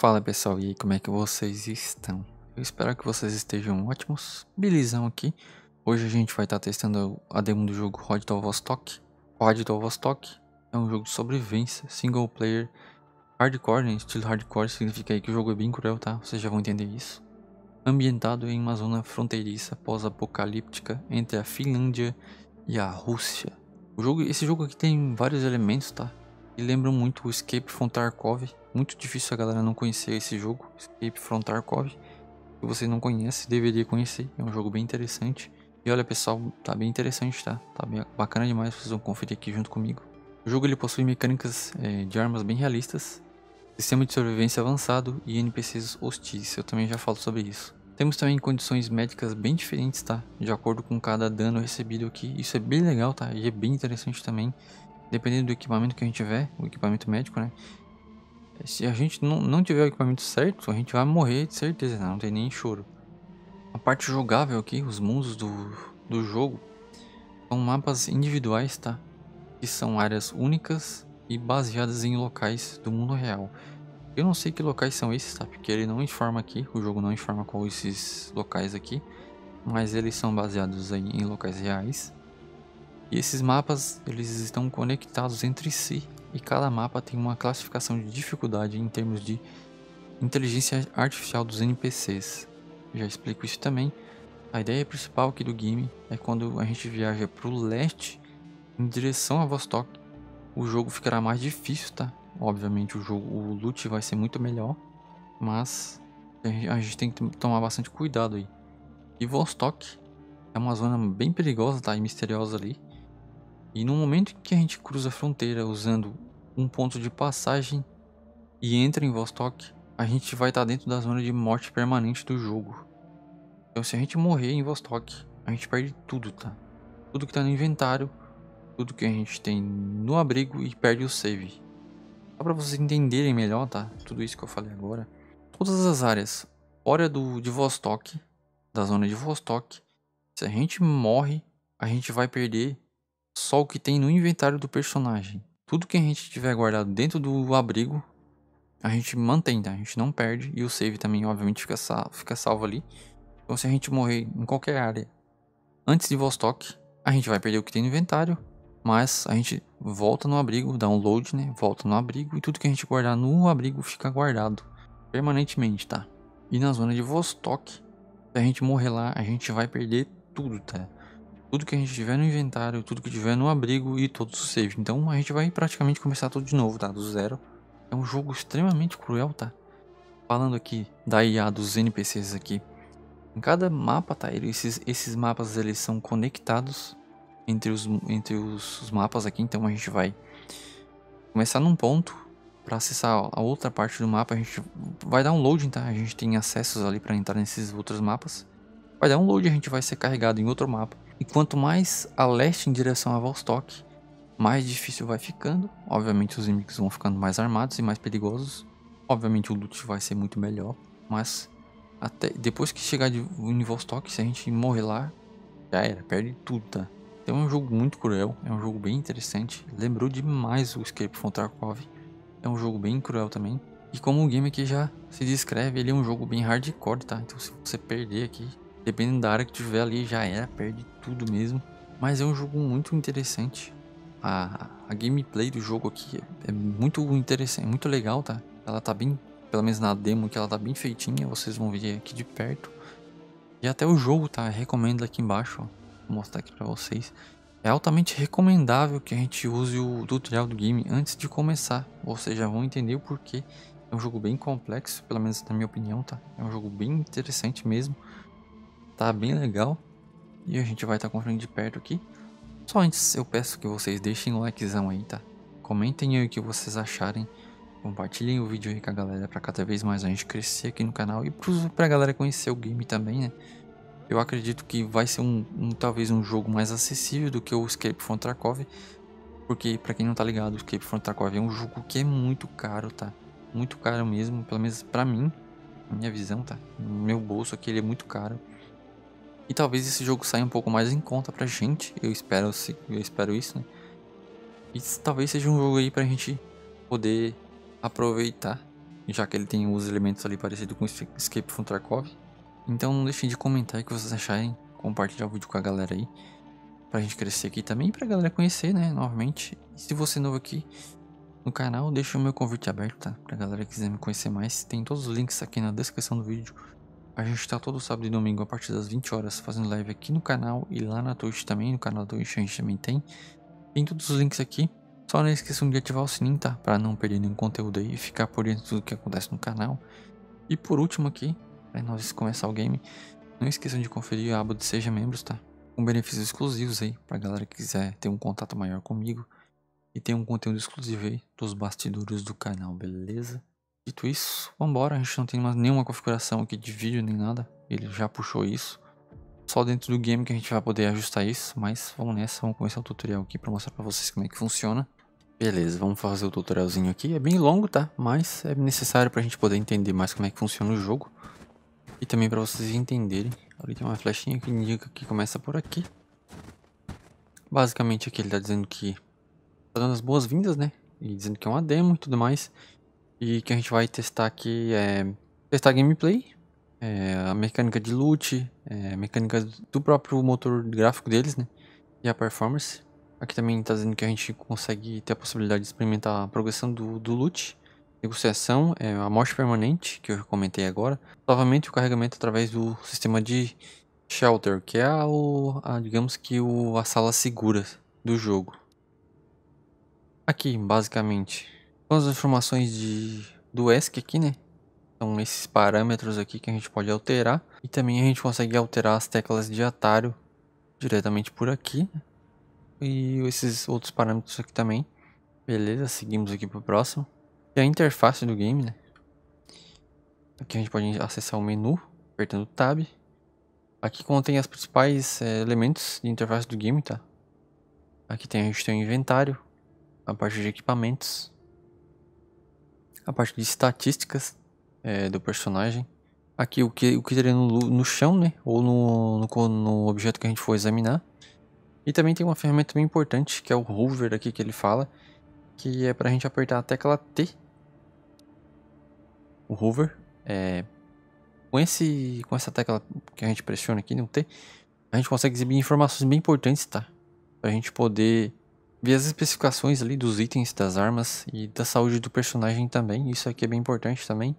Fala pessoal, e aí como é que vocês estão? Eu espero que vocês estejam ótimos, belezão aqui. Hoje a gente vai estar tá testando a demo do jogo Rod Vostok. Rod Vostok é um jogo de sobrevivência, single player, hardcore, né? estilo hardcore, significa que o jogo é bem cruel, tá? Vocês já vão entender isso. Ambientado em uma zona fronteiriça pós-apocalíptica entre a Finlândia e a Rússia. O jogo, esse jogo aqui tem vários elementos, tá? e lembram muito o Escape from Tarkov. Muito difícil a galera não conhecer esse jogo, Escape from Tarkov. Se você não conhece, deveria conhecer, é um jogo bem interessante. E olha pessoal, tá bem interessante, tá? Tá bem bacana demais, vocês vão conferir aqui junto comigo. O jogo ele possui mecânicas é, de armas bem realistas, sistema de sobrevivência avançado e NPCs hostis, eu também já falo sobre isso. Temos também condições médicas bem diferentes, tá? De acordo com cada dano recebido aqui. Isso é bem legal, tá? E é bem interessante também dependendo do equipamento que a gente tiver, o equipamento médico, né? Se a gente não, não tiver o equipamento certo, a gente vai morrer de certeza, né? não tem nem choro. A parte jogável aqui, os mundos do, do jogo, são mapas individuais, tá? Que são áreas únicas e baseadas em locais do mundo real. Eu não sei que locais são esses, tá? Porque ele não informa aqui, o jogo não informa qual esses locais aqui. Mas eles são baseados em locais reais. E esses mapas, eles estão conectados entre si e cada mapa tem uma classificação de dificuldade em termos de inteligência artificial dos NPCs. Já explico isso também. A ideia principal aqui do game é quando a gente viaja para o leste em direção a Vostok, o jogo ficará mais difícil, tá? Obviamente o jogo, o loot vai ser muito melhor, mas a gente tem que tomar bastante cuidado aí. E Vostok é uma zona bem perigosa, tá? E misteriosa ali. E no momento que a gente cruza a fronteira usando um ponto de passagem e entra em Vostok, a gente vai estar tá dentro da zona de morte permanente do jogo. Então se a gente morrer em Vostok, a gente perde tudo, tá? Tudo que tá no inventário, tudo que a gente tem no abrigo e perde o save. Só para vocês entenderem melhor, tá? Tudo isso que eu falei agora. Todas as áreas fora do, de Vostok, da zona de Vostok, se a gente morre, a gente vai perder só o que tem no inventário do personagem. Tudo que a gente tiver guardado dentro do abrigo, a gente mantém, tá? A gente não perde. E o save também, obviamente, fica, sal fica salvo ali. Então se a gente morrer em qualquer área antes de Vostok, a gente vai perder o que tem no inventário. Mas a gente volta no abrigo, dá um load, né? Volta no abrigo e tudo que a gente guardar no abrigo fica guardado permanentemente, tá? E na zona de Vostok, se a gente morrer lá, a gente vai perder tudo, tá? tudo que a gente tiver no inventário, tudo que tiver no abrigo e todos os saves. Então a gente vai praticamente começar tudo de novo, tá? Do zero. É um jogo extremamente cruel, tá? Falando aqui da IA dos NPCs aqui. Em cada mapa, tá? Esses, esses mapas eles são conectados entre, os, entre os, os mapas aqui. Então a gente vai começar num ponto para acessar a outra parte do mapa, a gente vai dar um loading, tá? A gente tem acessos ali para entrar nesses outros mapas. Vai dar um load, a gente vai ser carregado em outro mapa. E quanto mais a leste em direção a Vostok, mais difícil vai ficando. Obviamente os inimigos vão ficando mais armados e mais perigosos. Obviamente o loot vai ser muito melhor, mas até depois que chegar de, em Vostok, se a gente morrer lá, já era, perde tudo, tá? Então é um jogo muito cruel, é um jogo bem interessante, lembrou demais o Escape from Tarkov, é um jogo bem cruel também. E como o game aqui já se descreve, ele é um jogo bem hardcore, tá? Então se você perder aqui, Dependendo da área que tiver ali, já era, perde tudo mesmo. Mas é um jogo muito interessante. A, a gameplay do jogo aqui é, é muito interessante, muito legal, tá? Ela tá bem, pelo menos na demo que ela tá bem feitinha, vocês vão ver aqui de perto. E até o jogo, tá? Recomendo aqui embaixo, ó. Vou mostrar aqui pra vocês. É altamente recomendável que a gente use o tutorial do game antes de começar. Vocês já vão entender o porquê. É um jogo bem complexo, pelo menos na minha opinião, tá? É um jogo bem interessante mesmo tá bem legal. E a gente vai estar tá conferindo de perto aqui. Só antes eu peço que vocês deixem o likezão aí, tá? Comentem aí o que vocês acharem. Compartilhem o vídeo aí com a galera para cada vez mais a gente crescer aqui no canal. E para a galera conhecer o game também, né? Eu acredito que vai ser um, um talvez um jogo mais acessível do que o Escape from Tarkov. Porque para quem não tá ligado, o Escape from Tarkov é um jogo que é muito caro, tá? Muito caro mesmo, pelo menos para mim minha visão, tá? No meu bolso aqui ele é muito caro. E talvez esse jogo saia um pouco mais em conta pra gente. Eu espero, eu espero isso, né? E talvez seja um jogo aí pra gente poder aproveitar. Já que ele tem os elementos ali parecidos com Escape from Tarkov. Então não deixem de comentar o que vocês acharem. Compartilhar o vídeo com a galera aí. Pra gente crescer aqui também. Pra galera conhecer, né? Novamente. E se você é novo aqui no canal, deixa o meu convite aberto, tá? Pra galera que quiser me conhecer mais. Tem todos os links aqui na descrição do vídeo. A gente tá todo sábado e domingo a partir das 20 horas fazendo live aqui no canal e lá na Twitch também, no canal da Twitch a gente também tem. Tem todos os links aqui. Só não esqueçam de ativar o sininho, tá? Pra não perder nenhum conteúdo aí e ficar por dentro de tudo que acontece no canal. E por último aqui, pra nós começar o game, não esqueçam de conferir a aba de Seja Membros, tá? Com benefícios exclusivos aí, pra galera que quiser ter um contato maior comigo. E tem um conteúdo exclusivo aí dos bastidores do canal, beleza? Dito isso, vambora. A gente não tem nenhuma configuração aqui de vídeo nem nada. Ele já puxou isso. Só dentro do game que a gente vai poder ajustar isso. Mas vamos nessa, vamos começar o tutorial aqui para mostrar para vocês como é que funciona. Beleza, vamos fazer o tutorialzinho aqui. É bem longo, tá? Mas é necessário para a gente poder entender mais como é que funciona o jogo. E também para vocês entenderem. Ali tem uma flechinha que indica que começa por aqui. Basicamente aqui ele está dizendo que... Tá dando as boas-vindas, né? E dizendo que é uma demo e tudo mais. E que a gente vai testar aqui é testar gameplay, é, a mecânica de loot, é, a mecânica do próprio motor gráfico deles, né? E a performance. Aqui também está dizendo que a gente consegue ter a possibilidade de experimentar a progressão do, do loot, negociação, é, a morte permanente, que eu comentei agora, novamente o carregamento através do sistema de shelter, que é a, a digamos que o, a sala segura do jogo. Aqui, basicamente, com as informações de, do ESC aqui, né? São então, esses parâmetros aqui que a gente pode alterar. E também a gente consegue alterar as teclas de atalho diretamente por aqui. E esses outros parâmetros aqui também. Beleza, seguimos aqui para o próximo. E é a interface do game, né? Aqui a gente pode acessar o menu, apertando Tab. Aqui contém os principais é, elementos de interface do game, tá? Aqui tem, a gente tem o inventário, a parte de equipamentos, a parte de estatísticas é, do personagem. Aqui o que, o que teria no, no chão, né? Ou no, no, no objeto que a gente for examinar. E também tem uma ferramenta bem importante, que é o hover aqui que ele fala, que é para a gente apertar a tecla T. O hover. É, com, esse, com essa tecla que a gente pressiona aqui, no T, a gente consegue exibir informações bem importantes, tá? Para a gente poder ver as especificações ali dos itens, das armas e da saúde do personagem também. Isso aqui é bem importante também.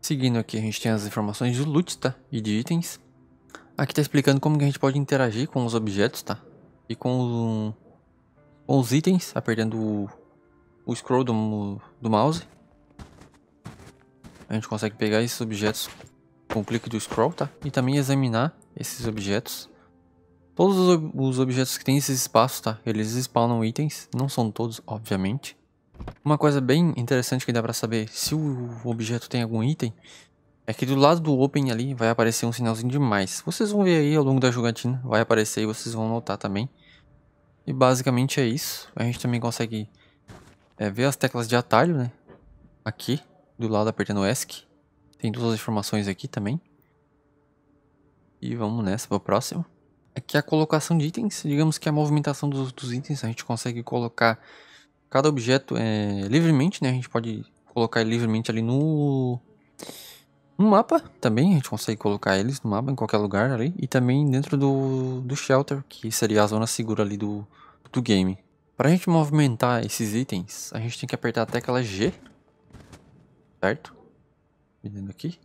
Seguindo aqui a gente tem as informações do loot, tá? E de itens. Aqui tá explicando como que a gente pode interagir com os objetos, tá? E com, o, com os itens, apertando o, o scroll do, do mouse. A gente consegue pegar esses objetos com o clique do scroll, tá? E também examinar esses objetos Todos os, ob os objetos que têm esses espaços, tá? Eles spawnam itens, não são todos, obviamente. Uma coisa bem interessante que dá pra saber se o objeto tem algum item, é que do lado do open ali vai aparecer um sinalzinho de mais. Vocês vão ver aí ao longo da jogatina, vai aparecer e vocês vão notar também. E basicamente é isso. A gente também consegue é, ver as teclas de atalho, né? Aqui, do lado apertando ESC. Tem todas as informações aqui também. E vamos nessa para o próximo é que a colocação de itens, digamos que a movimentação dos, dos itens, a gente consegue colocar cada objeto é, livremente, né? A gente pode colocar livremente ali no, no mapa também, a gente consegue colocar eles no mapa em qualquer lugar ali. E também dentro do, do shelter, que seria a zona segura ali do, do game. Para a gente movimentar esses itens, a gente tem que apertar a tecla G, certo? Vendo Aqui.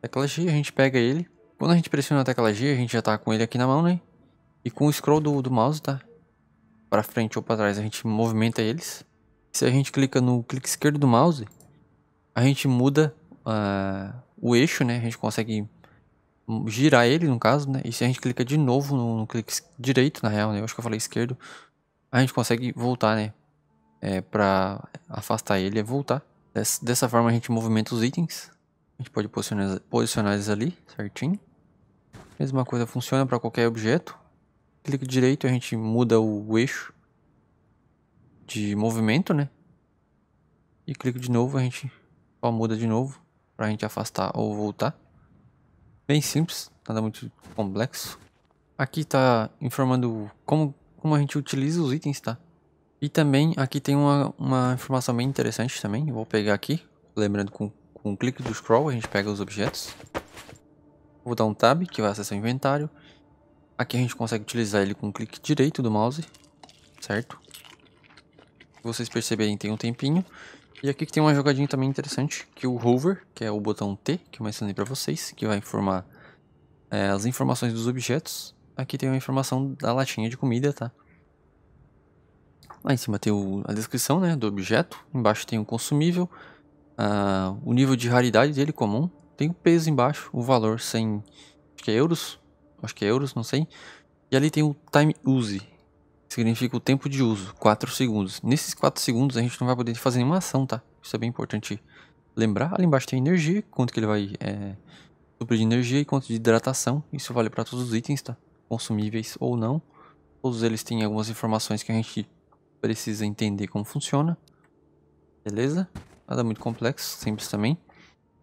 Tecla G, a gente pega ele quando a gente pressiona a tecla G, a gente já tá com ele aqui na mão, né? E com o scroll do, do mouse, tá? Pra frente ou pra trás, a gente movimenta eles. Se a gente clica no clique esquerdo do mouse, a gente muda uh, o eixo, né? A gente consegue girar ele, no caso, né? E se a gente clica de novo no, no clique direito, na real, né? Eu acho que eu falei esquerdo. A gente consegue voltar, né? É, pra afastar ele e voltar. dessa forma a gente movimenta os itens. A gente pode posicionar, posicionar eles ali, certinho. Mesma coisa, funciona para qualquer objeto. Clique direito, a gente muda o eixo de movimento, né? E clique de novo, a gente só muda de novo para a gente afastar ou voltar. Bem simples, nada muito complexo. Aqui está informando como, como a gente utiliza os itens, tá? E também aqui tem uma, uma informação bem interessante também. Eu vou pegar aqui, lembrando com, com um clique do scroll a gente pega os objetos. Vou dar um tab, que vai acessar o inventário. Aqui a gente consegue utilizar ele com o clique direito do mouse, certo? Vocês perceberem, tem um tempinho. E aqui que tem uma jogadinha também interessante, que é o hover, que é o botão T, que eu mencionei para vocês, que vai informar é, as informações dos objetos. Aqui tem uma informação da latinha de comida, tá? Lá em cima tem o, a descrição né, do objeto, embaixo tem o consumível, ah, o nível de raridade dele comum, tem o peso embaixo, o valor 100, acho que é euros, acho que é euros, não sei. E ali tem o time use, significa o tempo de uso, 4 segundos. Nesses 4 segundos a gente não vai poder fazer nenhuma ação, tá? Isso é bem importante lembrar. Ali embaixo tem energia, quanto que ele vai é, suprir de energia e quanto de hidratação. Isso vale para todos os itens, tá? Consumíveis ou não. Todos eles têm algumas informações que a gente precisa entender como funciona. Beleza? Nada muito complexo, simples também.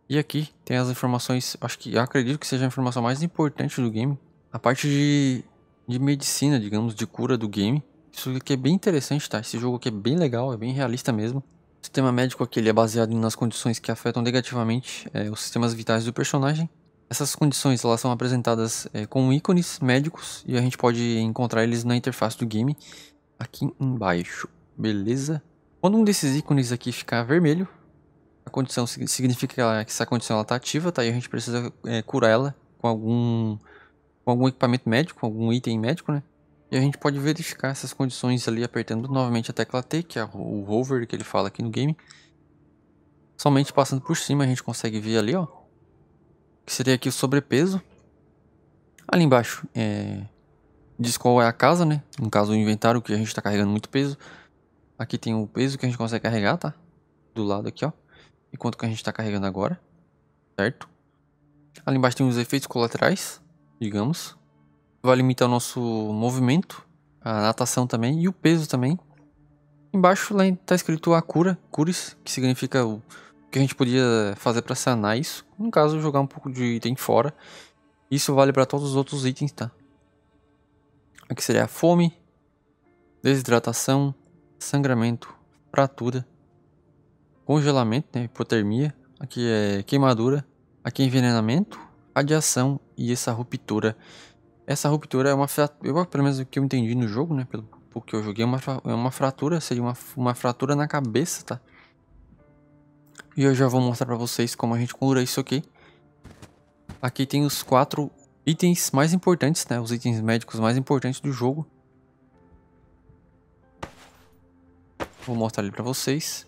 E aqui tem as informações, acho que acredito que seja a informação mais importante do game. A parte de, de medicina, digamos, de cura do game. Isso aqui é bem interessante, tá? Esse jogo aqui é bem legal, é bem realista mesmo. O sistema médico aqui ele é baseado nas condições que afetam negativamente é, os sistemas vitais do personagem. Essas condições elas são apresentadas é, com ícones médicos e a gente pode encontrar eles na interface do game aqui embaixo, beleza? Quando um desses ícones aqui ficar vermelho, a condição significa que, ela, que essa condição está ativa, tá? E a gente precisa é, curar ela com algum, com algum equipamento médico, algum item médico, né? E a gente pode verificar essas condições ali apertando novamente a tecla T, que é o hover que ele fala aqui no game. Somente passando por cima a gente consegue ver ali, ó. Que seria aqui o sobrepeso. Ali embaixo é, diz qual é a casa, né? No caso o inventário, que a gente está carregando muito peso. Aqui tem o peso que a gente consegue carregar, tá? Do lado aqui, ó e quanto que a gente está carregando agora, certo? Ali embaixo tem os efeitos colaterais, digamos. Vai limitar o nosso movimento, a natação também e o peso também. Embaixo lá está escrito a cura, cures, que significa o que a gente podia fazer para sanar isso. No caso, jogar um pouco de item fora. Isso vale para todos os outros itens, tá? Aqui seria a fome, desidratação, sangramento, fratura congelamento, né, hipotermia, aqui é queimadura, aqui é envenenamento, radiação e essa ruptura. Essa ruptura é uma fratura, eu, pelo menos o que eu entendi no jogo, né, pelo que eu joguei, é uma, é uma fratura, seria uma, uma fratura na cabeça, tá? E eu já vou mostrar pra vocês como a gente cura isso aqui. Aqui tem os quatro itens mais importantes, né, os itens médicos mais importantes do jogo. Vou mostrar ali pra vocês.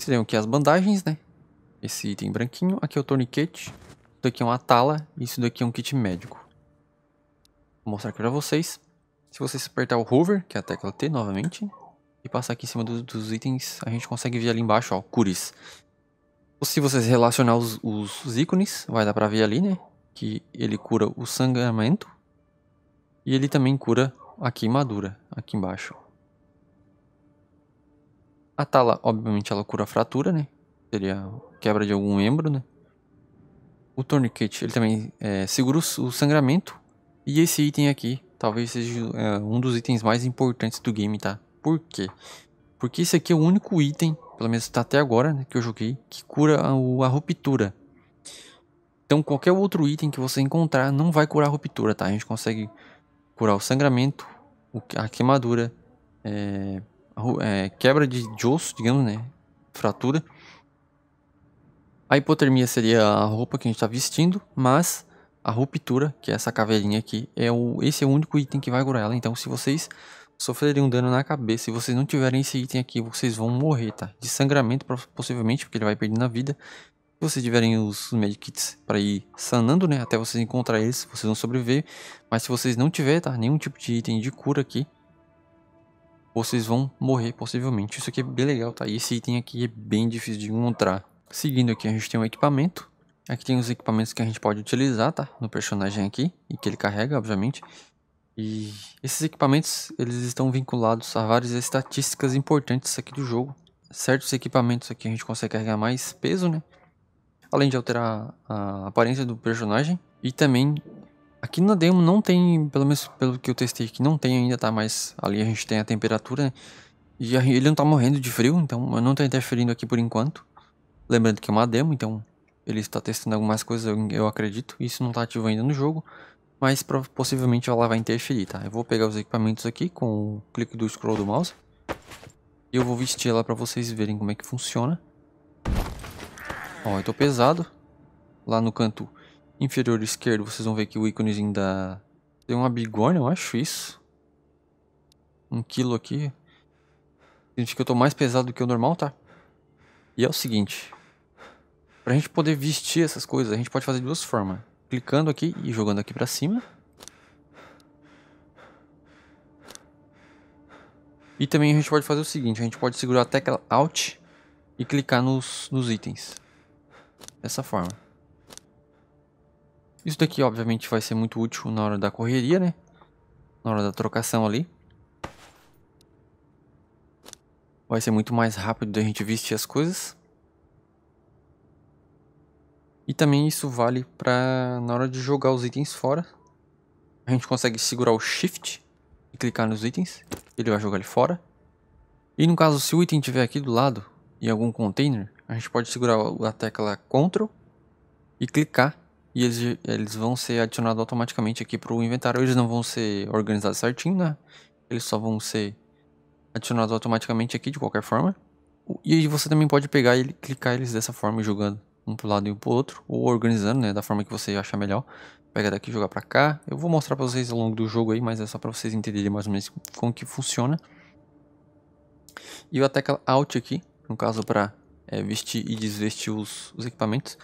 Vocês veem aqui as bandagens, né? Esse item branquinho. Aqui é o torniquete. Isso daqui é uma tala. E isso daqui é um kit médico. Vou mostrar aqui pra vocês. Se vocês apertar o hover, que é a tecla T novamente, e passar aqui em cima do, dos itens, a gente consegue ver ali embaixo, ó, cures. Se vocês relacionar os, os ícones, vai dar pra ver ali, né? Que ele cura o sangramento. E ele também cura a queimadura, aqui embaixo. A ah, tala, tá obviamente, ela cura a fratura, né? Seria quebra de algum membro, né? O tourniquet, ele também é, segura o sangramento. E esse item aqui, talvez seja é, um dos itens mais importantes do game, tá? Por quê? Porque esse aqui é o único item, pelo menos tá até agora, né, que eu joguei, que cura a, a ruptura. Então qualquer outro item que você encontrar não vai curar a ruptura, tá? A gente consegue curar o sangramento, a queimadura, é, é, quebra de, de osso, digamos, né? Fratura. A hipotermia seria a roupa que a gente está vestindo, mas a ruptura, que é essa caveirinha aqui, é o, esse é o único item que vai curar ela. Então, se vocês sofrerem um dano na cabeça e vocês não tiverem esse item aqui, vocês vão morrer, tá? De sangramento, possivelmente, porque ele vai perdendo a vida. Se vocês tiverem os medkits para ir sanando, né? Até vocês encontrar eles, vocês vão sobreviver. Mas se vocês não tiverem, tá? Nenhum tipo de item de cura aqui, vocês vão morrer possivelmente. Isso aqui é bem legal, tá? E esse item aqui é bem difícil de encontrar. Seguindo aqui, a gente tem um equipamento. Aqui tem os equipamentos que a gente pode utilizar, tá? No personagem aqui, e que ele carrega, obviamente. E esses equipamentos, eles estão vinculados a várias estatísticas importantes aqui do jogo. Certos equipamentos aqui a gente consegue carregar mais peso, né? Além de alterar a aparência do personagem. E também Aqui na demo não tem, pelo menos pelo que eu testei aqui, não tem ainda, tá? Mas ali a gente tem a temperatura, né? E ele não tá morrendo de frio, então eu não tô interferindo aqui por enquanto. Lembrando que é uma demo, então ele está testando algumas coisas, eu acredito. Isso não tá ativo ainda no jogo, mas possivelmente ela vai interferir, tá? Eu vou pegar os equipamentos aqui com o clique do scroll do mouse. E eu vou vestir ela pra vocês verem como é que funciona. Ó, eu tô pesado. Lá no canto inferior esquerdo, vocês vão ver que o íconezinho da... Tem uma bigorna, eu acho isso. Um quilo aqui. Significa que eu tô mais pesado do que o normal, tá? E é o seguinte. Pra gente poder vestir essas coisas, a gente pode fazer de duas formas. Clicando aqui e jogando aqui pra cima. E também a gente pode fazer o seguinte, a gente pode segurar a tecla Alt e clicar nos, nos itens. Dessa forma. Isso daqui, obviamente, vai ser muito útil na hora da correria, né? Na hora da trocação ali. Vai ser muito mais rápido da gente vestir as coisas. E também isso vale para na hora de jogar os itens fora. A gente consegue segurar o Shift e clicar nos itens. Ele vai jogar ele fora. E no caso, se o item estiver aqui do lado, em algum container, a gente pode segurar a tecla Ctrl e clicar e eles, eles vão ser adicionados automaticamente aqui para o inventário. Eles não vão ser organizados certinho, né? Eles só vão ser adicionados automaticamente aqui de qualquer forma. E você também pode pegar e clicar eles dessa forma, jogando um para o lado e um para o outro. Ou organizando, né? Da forma que você achar melhor. Pega daqui e jogar para cá. Eu vou mostrar para vocês ao longo do jogo aí, mas é só para vocês entenderem mais ou menos como que funciona. E a tecla Alt aqui, no caso para é, vestir e desvestir os, os equipamentos.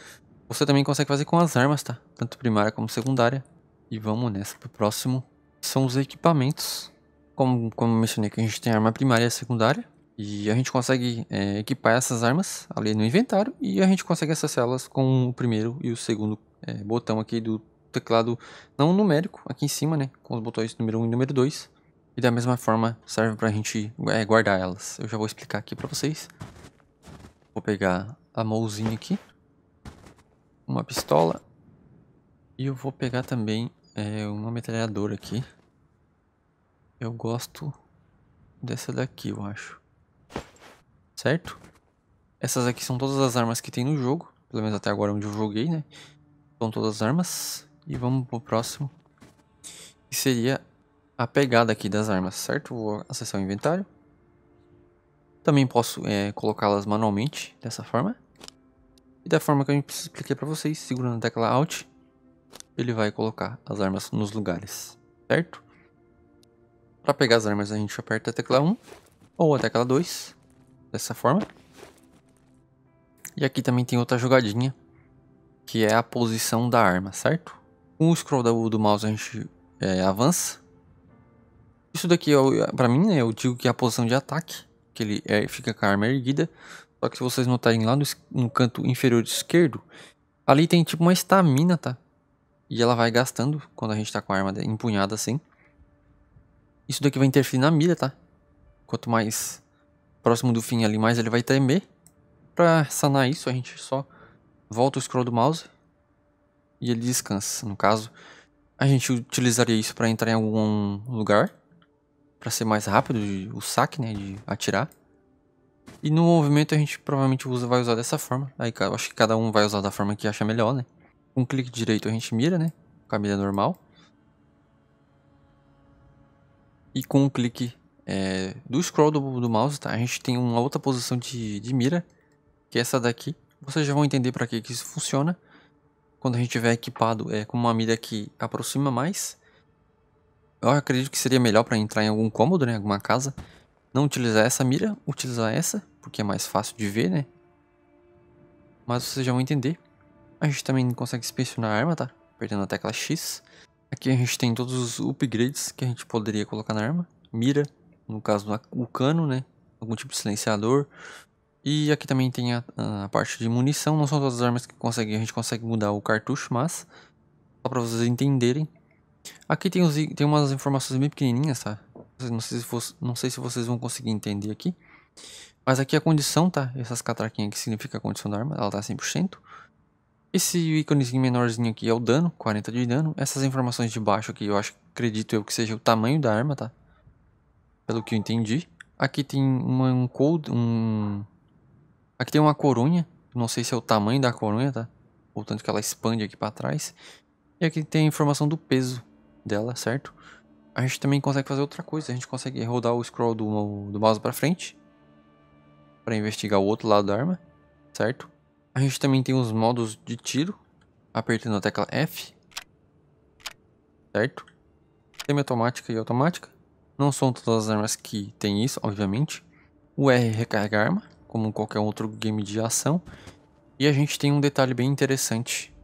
Você também consegue fazer com as armas, tá? Tanto primária como secundária. E vamos nessa pro próximo. São os equipamentos. Como, como eu mencionei que a gente tem arma primária e secundária. E a gente consegue é, equipar essas armas ali no inventário. E a gente consegue acessá-las com o primeiro e o segundo é, botão aqui do teclado não numérico. Aqui em cima, né? Com os botões número 1 um e número 2. E da mesma forma serve pra gente é, guardar elas. Eu já vou explicar aqui pra vocês. Vou pegar a mãozinha aqui uma pistola. E eu vou pegar também é, uma metralhadora aqui. Eu gosto dessa daqui, eu acho. Certo? Essas aqui são todas as armas que tem no jogo. Pelo menos até agora é onde eu joguei, né? São todas as armas. E vamos pro próximo. Que seria a pegada aqui das armas, certo? Vou acessar o inventário. Também posso é, colocá-las manualmente, dessa forma. E da forma que eu expliquei para vocês, segurando a tecla Alt, ele vai colocar as armas nos lugares, certo? Para pegar as armas a gente aperta a tecla 1 ou a tecla 2, dessa forma. E aqui também tem outra jogadinha, que é a posição da arma, certo? Com o scroll do, mouse a gente é, avança. Isso daqui, é para mim, né, eu digo que é a posição de ataque, que ele é, fica com a arma erguida. Só que se vocês notarem lá no, no canto inferior esquerdo, ali tem tipo uma estamina, tá? E ela vai gastando quando a gente tá com a arma empunhada assim. Isso daqui vai interferir na mira, tá? Quanto mais próximo do fim ali, mais ele vai tremer. Pra sanar isso, a gente só volta o scroll do mouse e ele descansa. No caso, a gente utilizaria isso para entrar em algum lugar, para ser mais rápido o saque, né, de atirar. E no movimento a gente provavelmente usa, vai usar dessa forma. Aí eu acho que cada um vai usar da forma que acha melhor, né? Com um clique direito a gente mira, né? Com a mira normal. E com um clique é, do scroll do, do, mouse, tá? A gente tem uma outra posição de, de mira, que é essa daqui. Vocês já vão entender para que, que isso funciona. Quando a gente tiver equipado é, com uma mira que aproxima mais. Eu acredito que seria melhor para entrar em algum cômodo, né? Alguma casa não utilizar essa mira, utilizar essa, porque é mais fácil de ver, né? Mas vocês já vão entender. A gente também consegue inspecionar a arma, tá? Apertando a tecla X. Aqui a gente tem todos os upgrades que a gente poderia colocar na arma. Mira, no caso o cano, né? Algum tipo de silenciador. E aqui também tem a, a parte de munição. Não são todas as armas que consegue, a gente consegue mudar o cartucho, mas... Só pra vocês entenderem. Aqui tem, os, tem umas informações bem pequenininhas, tá? Não sei, se fosse, não sei se vocês vão conseguir entender aqui. Mas aqui a condição, tá? Essas catraquinhas que significa a condição da arma, ela tá 100%. Esse íconezinho menorzinho aqui é o dano, 40 de dano. Essas informações de baixo aqui, eu acho, acredito eu que seja o tamanho da arma, tá? Pelo que eu entendi. Aqui tem uma, um cold, um... Aqui tem uma corunha, não sei se é o tamanho da corunha, tá? Ou tanto que ela expande aqui pra trás. E aqui tem a informação do peso dela, certo? a gente também consegue fazer outra coisa. A gente consegue rodar o scroll do, do mouse para frente para investigar o outro lado da arma, certo? A gente também tem os modos de tiro, apertando a tecla F, certo? Semi-automática e automática. Não são todas as armas que tem isso, obviamente. O R recarrega a arma, como qualquer outro game de ação. E a gente tem um detalhe bem interessante,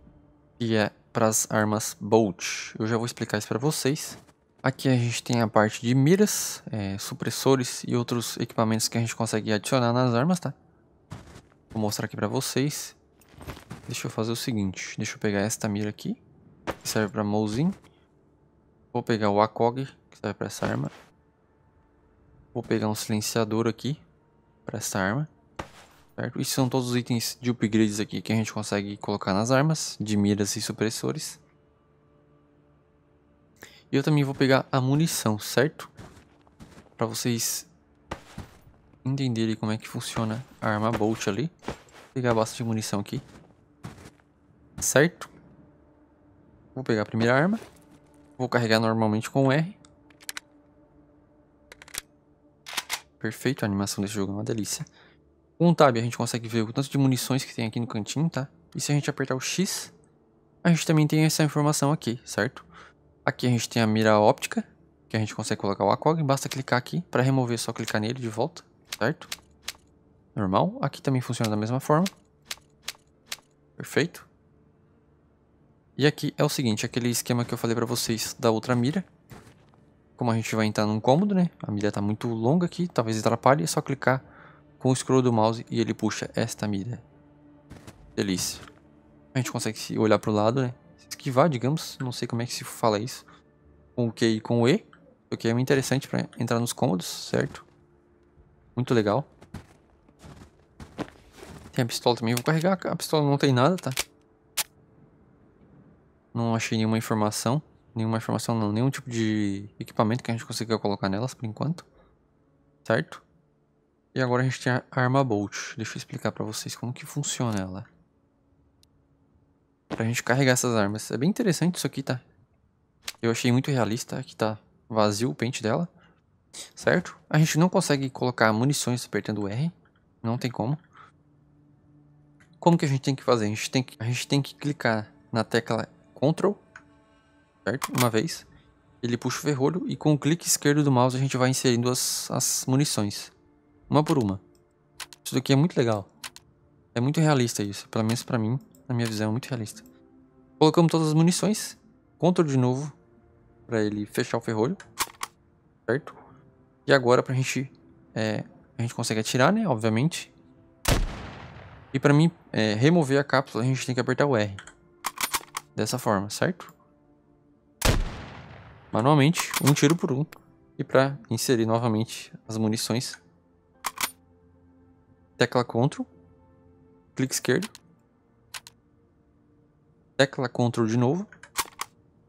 que é para as armas Bolt. Eu já vou explicar isso para vocês. Aqui a gente tem a parte de miras, é, supressores e outros equipamentos que a gente consegue adicionar nas armas, tá? Vou mostrar aqui pra vocês. Deixa eu fazer o seguinte, deixa eu pegar esta mira aqui, que serve pra Mosin. Vou pegar o ACOG, que serve pra essa arma. Vou pegar um silenciador aqui, pra essa arma. Certo? Esses são todos os itens de upgrades aqui que a gente consegue colocar nas armas, de miras e supressores. E eu também vou pegar a munição, certo? Pra vocês entenderem como é que funciona a arma bolt ali. Vou pegar bastante munição aqui. Certo? Vou pegar a primeira arma. Vou carregar normalmente com R. Perfeito, a animação desse jogo é uma delícia. Com o tab a gente consegue ver o tanto de munições que tem aqui no cantinho, tá? E se a gente apertar o X, a gente também tem essa informação aqui, certo? Aqui a gente tem a mira óptica, que a gente consegue colocar o ACOG, basta clicar aqui para remover, é só clicar nele de volta, certo? Normal, aqui também funciona da mesma forma. Perfeito. E aqui é o seguinte, aquele esquema que eu falei para vocês da outra mira. Como a gente vai entrar num cômodo, né? A mira está muito longa aqui, talvez atrapalhe, é só clicar com o scroll do mouse e ele puxa esta mira. Delícia. A gente consegue se olhar para o lado, né? esquivar, digamos. Não sei como é que se fala isso. Com o Q e com o E. O que é muito interessante para entrar nos cômodos, certo? Muito legal. Tem a pistola também. Vou carregar. A pistola não tem nada, tá? Não achei nenhuma informação. Nenhuma informação não. Nenhum tipo de equipamento que a gente conseguiu colocar nelas por enquanto. Certo? E agora a gente tem a arma bolt. Deixa eu explicar pra vocês como que funciona ela. Pra gente carregar essas armas. É bem interessante isso aqui, tá? Eu achei muito realista. Aqui tá vazio o pente dela. Certo? A gente não consegue colocar munições apertando R. Não tem como. Como que a gente tem que fazer? A gente tem que, a gente tem que clicar na tecla Ctrl. Certo? Uma vez. Ele puxa o ferrolho e com o clique esquerdo do mouse a gente vai inserindo as, as munições. Uma por uma. Isso aqui é muito legal. É muito realista isso, pelo menos pra mim na minha visão, é muito realista. Colocamos todas as munições. Control de novo. Pra ele fechar o ferrolho. Certo? E agora pra gente... É, a gente consegue atirar, né? Obviamente. E pra mim é, remover a cápsula, a gente tem que apertar o R. Dessa forma, certo? Manualmente, um tiro por um. E pra inserir novamente as munições. Tecla CTRL. Clique esquerdo. Tecla Ctrl de novo.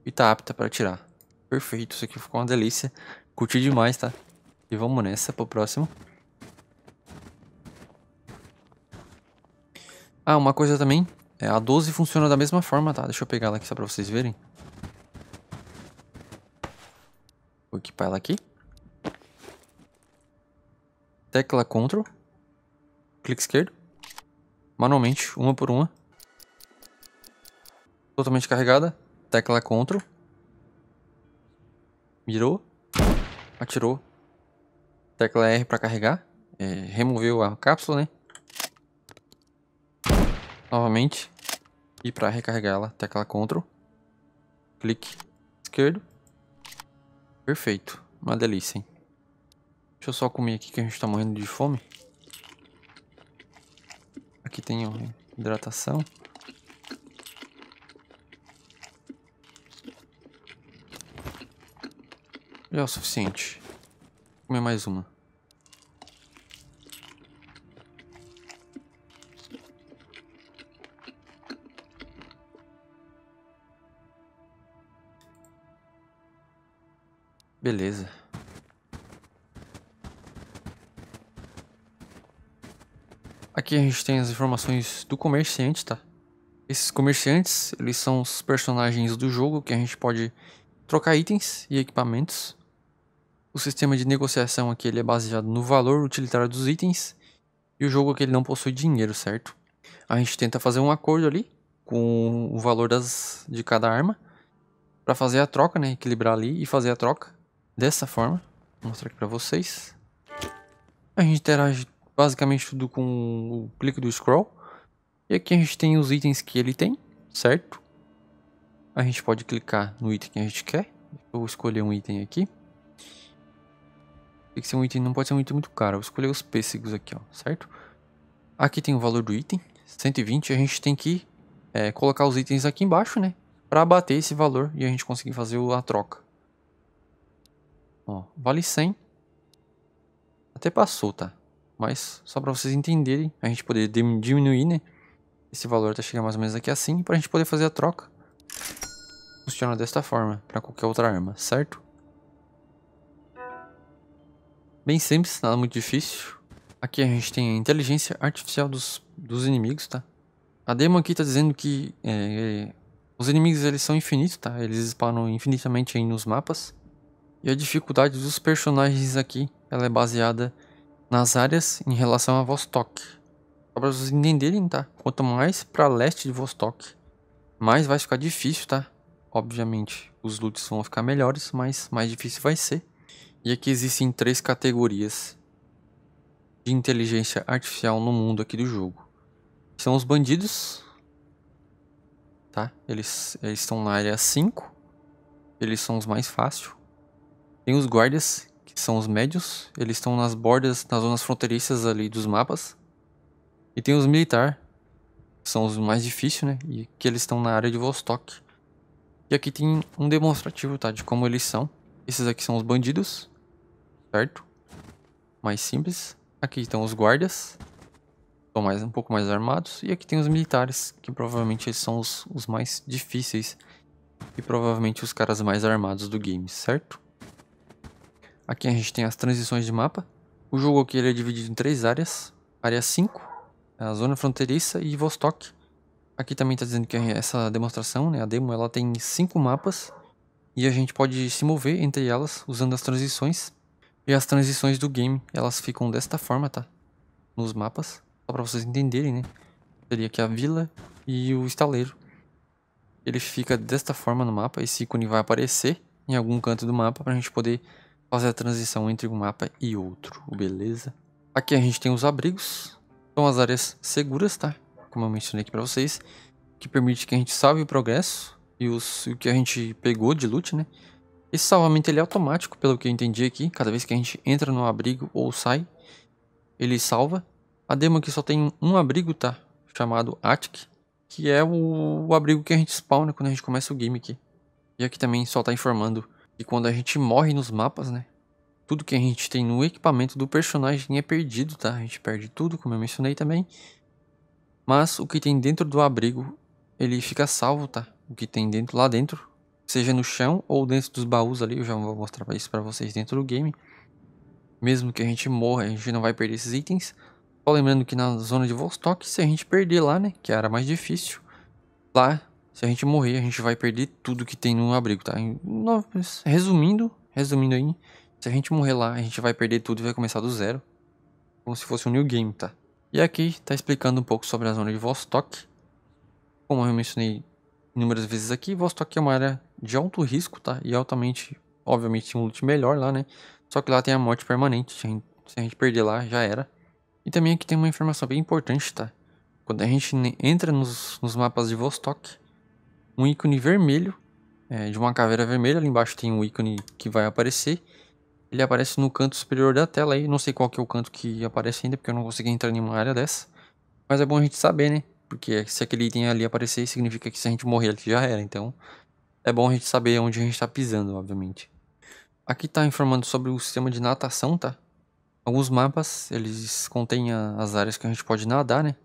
E tá apta para tirar. Perfeito, isso aqui ficou uma delícia. Curti demais, tá? E vamos nessa pro próximo. Ah, uma coisa também. É, a 12 funciona da mesma forma, tá? Deixa eu pegar ela aqui só pra vocês verem. Vou equipar ela aqui. Tecla Ctrl. Clique esquerdo. Manualmente, uma por uma. Totalmente carregada. Tecla CTRL. Mirou. Atirou. Tecla R para carregar. É, removeu a cápsula, né? Novamente. E para recarregá-la, tecla CTRL. Clique esquerdo. Perfeito. Uma delícia, hein? Deixa eu só comer aqui que a gente tá morrendo de fome. Aqui tem ó, hidratação. Já é o suficiente. Vou comer mais uma. Beleza. Aqui a gente tem as informações do comerciante, tá? Esses comerciantes, eles são os personagens do jogo que a gente pode trocar itens e equipamentos. O sistema de negociação aqui ele é baseado no valor utilitário dos itens e o jogo que ele não possui dinheiro, certo? A gente tenta fazer um acordo ali com o valor das, de cada arma para fazer a troca, né? Equilibrar ali e fazer a troca dessa forma. Vou mostrar aqui para vocês. A gente interage basicamente tudo com o clique do scroll. E aqui a gente tem os itens que ele tem, certo? A gente pode clicar no item que a gente quer. Eu vou escolher um item aqui. Tem que ser um item, não pode ser um item muito caro. Eu vou escolher os pêssegos aqui, ó, certo? Aqui tem o valor do item, 120. A gente tem que é, colocar os itens aqui embaixo, né? Pra bater esse valor e a gente conseguir fazer a troca. Ó, vale 100. Até passou, tá? Mas só pra vocês entenderem, a gente poder diminuir, né? Esse valor até chegar mais ou menos aqui assim, pra gente poder fazer a troca. Funciona desta forma, pra qualquer outra arma, certo? Bem simples, nada muito difícil. Aqui a gente tem a inteligência artificial dos, dos inimigos, tá? A demo aqui tá dizendo que é, os inimigos eles são infinitos, tá? Eles spawnam infinitamente aí nos mapas. E a dificuldade dos personagens aqui, ela é baseada nas áreas em relação a Vostok. Só pra vocês entenderem, tá? Quanto mais pra leste de Vostok, mais vai ficar difícil, tá? Obviamente, os loots vão ficar melhores, mas mais difícil vai ser. E aqui é existem três categorias de inteligência artificial no mundo aqui do jogo. São os bandidos, tá? Eles, eles estão na área 5, eles são os mais fáceis. Tem os guardas, que são os médios, eles estão nas bordas, nas zonas fronteiriças ali dos mapas. E tem os militar, que são os mais difíceis, né? E que eles estão na área de Vostok. E aqui tem um demonstrativo, tá? De como eles são. Esses aqui são os bandidos certo? Mais simples. Aqui estão os guardas. Estão mais, um pouco mais armados. E aqui tem os militares, que provavelmente são os, os mais difíceis. E provavelmente os caras mais armados do game, certo? Aqui a gente tem as transições de mapa. O jogo aqui ele é dividido em três áreas. Área 5, é a zona fronteiriça e Vostok. Aqui também está dizendo que é essa demonstração, né, a demo, ela tem cinco mapas. E a gente pode se mover entre elas usando as transições. E as transições do game, elas ficam desta forma, tá? Nos mapas, só pra vocês entenderem, né? Seria aqui a vila e o estaleiro. Ele fica desta forma no mapa, esse ícone vai aparecer em algum canto do mapa pra gente poder fazer a transição entre um mapa e outro, beleza? Aqui a gente tem os abrigos, são as áreas seguras, tá? Como eu mencionei aqui pra vocês, que permite que a gente salve o progresso e, os, e o que a gente pegou de loot, né? Esse salvamento ele é automático, pelo que eu entendi aqui. Cada vez que a gente entra no abrigo ou sai, ele salva. A demo aqui só tem um abrigo, tá? Chamado Attic, que é o, o abrigo que a gente spawna quando a gente começa o game aqui. E aqui também só tá informando que quando a gente morre nos mapas, né? Tudo que a gente tem no equipamento do personagem é perdido, tá? A gente perde tudo, como eu mencionei também. Mas o que tem dentro do abrigo, ele fica salvo, tá? O que tem dentro lá dentro seja no chão ou dentro dos baús ali, eu já vou mostrar isso para vocês dentro do game. Mesmo que a gente morra, a gente não vai perder esses itens. Só lembrando que na zona de Vostok, se a gente perder lá, né, que era mais difícil, lá, se a gente morrer, a gente vai perder tudo que tem no abrigo, tá? Resumindo, resumindo aí, se a gente morrer lá, a gente vai perder tudo e vai começar do zero. Como se fosse um new game, tá? E aqui tá explicando um pouco sobre a zona de Vostok. Como eu mencionei inúmeras vezes aqui. Vostok é uma área de alto risco, tá? E altamente, obviamente, um loot melhor lá, né? Só que lá tem a morte permanente. Se a, gente, se a gente, perder lá, já era. E também aqui tem uma informação bem importante, tá? Quando a gente entra nos, nos mapas de Vostok, um ícone vermelho, é, de uma caveira vermelha, ali embaixo tem um ícone que vai aparecer. Ele aparece no canto superior da tela aí, não sei qual que é o canto que aparece ainda, porque eu não consegui entrar em nenhuma área dessa. Mas é bom a gente saber, né? Porque se aquele item ali aparecer, significa que se a gente morrer ele já era. Então é bom a gente saber onde a gente está pisando, obviamente. Aqui está informando sobre o sistema de natação, tá? Alguns mapas, eles contêm as áreas que a gente pode nadar, né?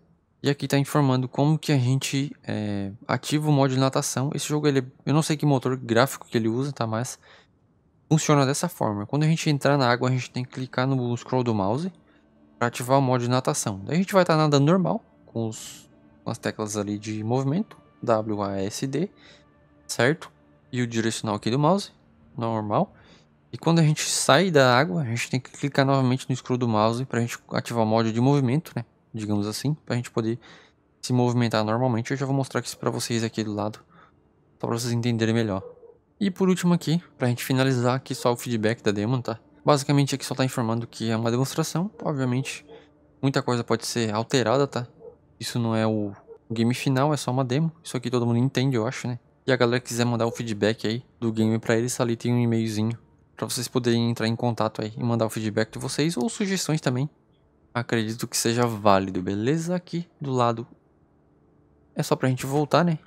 E aqui está informando como que a gente é, ativa o modo de natação. Esse jogo, ele, é, eu não sei que motor gráfico que ele usa, tá? Mas funciona dessa forma. Quando a gente entrar na água, a gente tem que clicar no scroll do mouse para ativar o modo de natação. Daí a gente vai estar tá nadando normal, com os as teclas ali de movimento, WASD, certo? E o direcional aqui do mouse, normal. E quando a gente sai da água, a gente tem que clicar novamente no escuro do mouse para a gente ativar o modo de movimento, né? Digamos assim, para a gente poder se movimentar normalmente. Eu já vou mostrar isso para vocês aqui do lado, só para vocês entenderem melhor. E por último aqui, para a gente finalizar aqui só o feedback da demo, tá? Basicamente aqui só está informando que é uma demonstração, obviamente muita coisa pode ser alterada, tá? Isso não é o game final, é só uma demo. Isso aqui todo mundo entende, eu acho, né? E a galera quiser mandar o feedback aí do game para eles, ali tem um e-mailzinho para vocês poderem entrar em contato aí e mandar o feedback de vocês ou sugestões também. Acredito que seja válido, beleza? Aqui do lado é só pra gente voltar, né?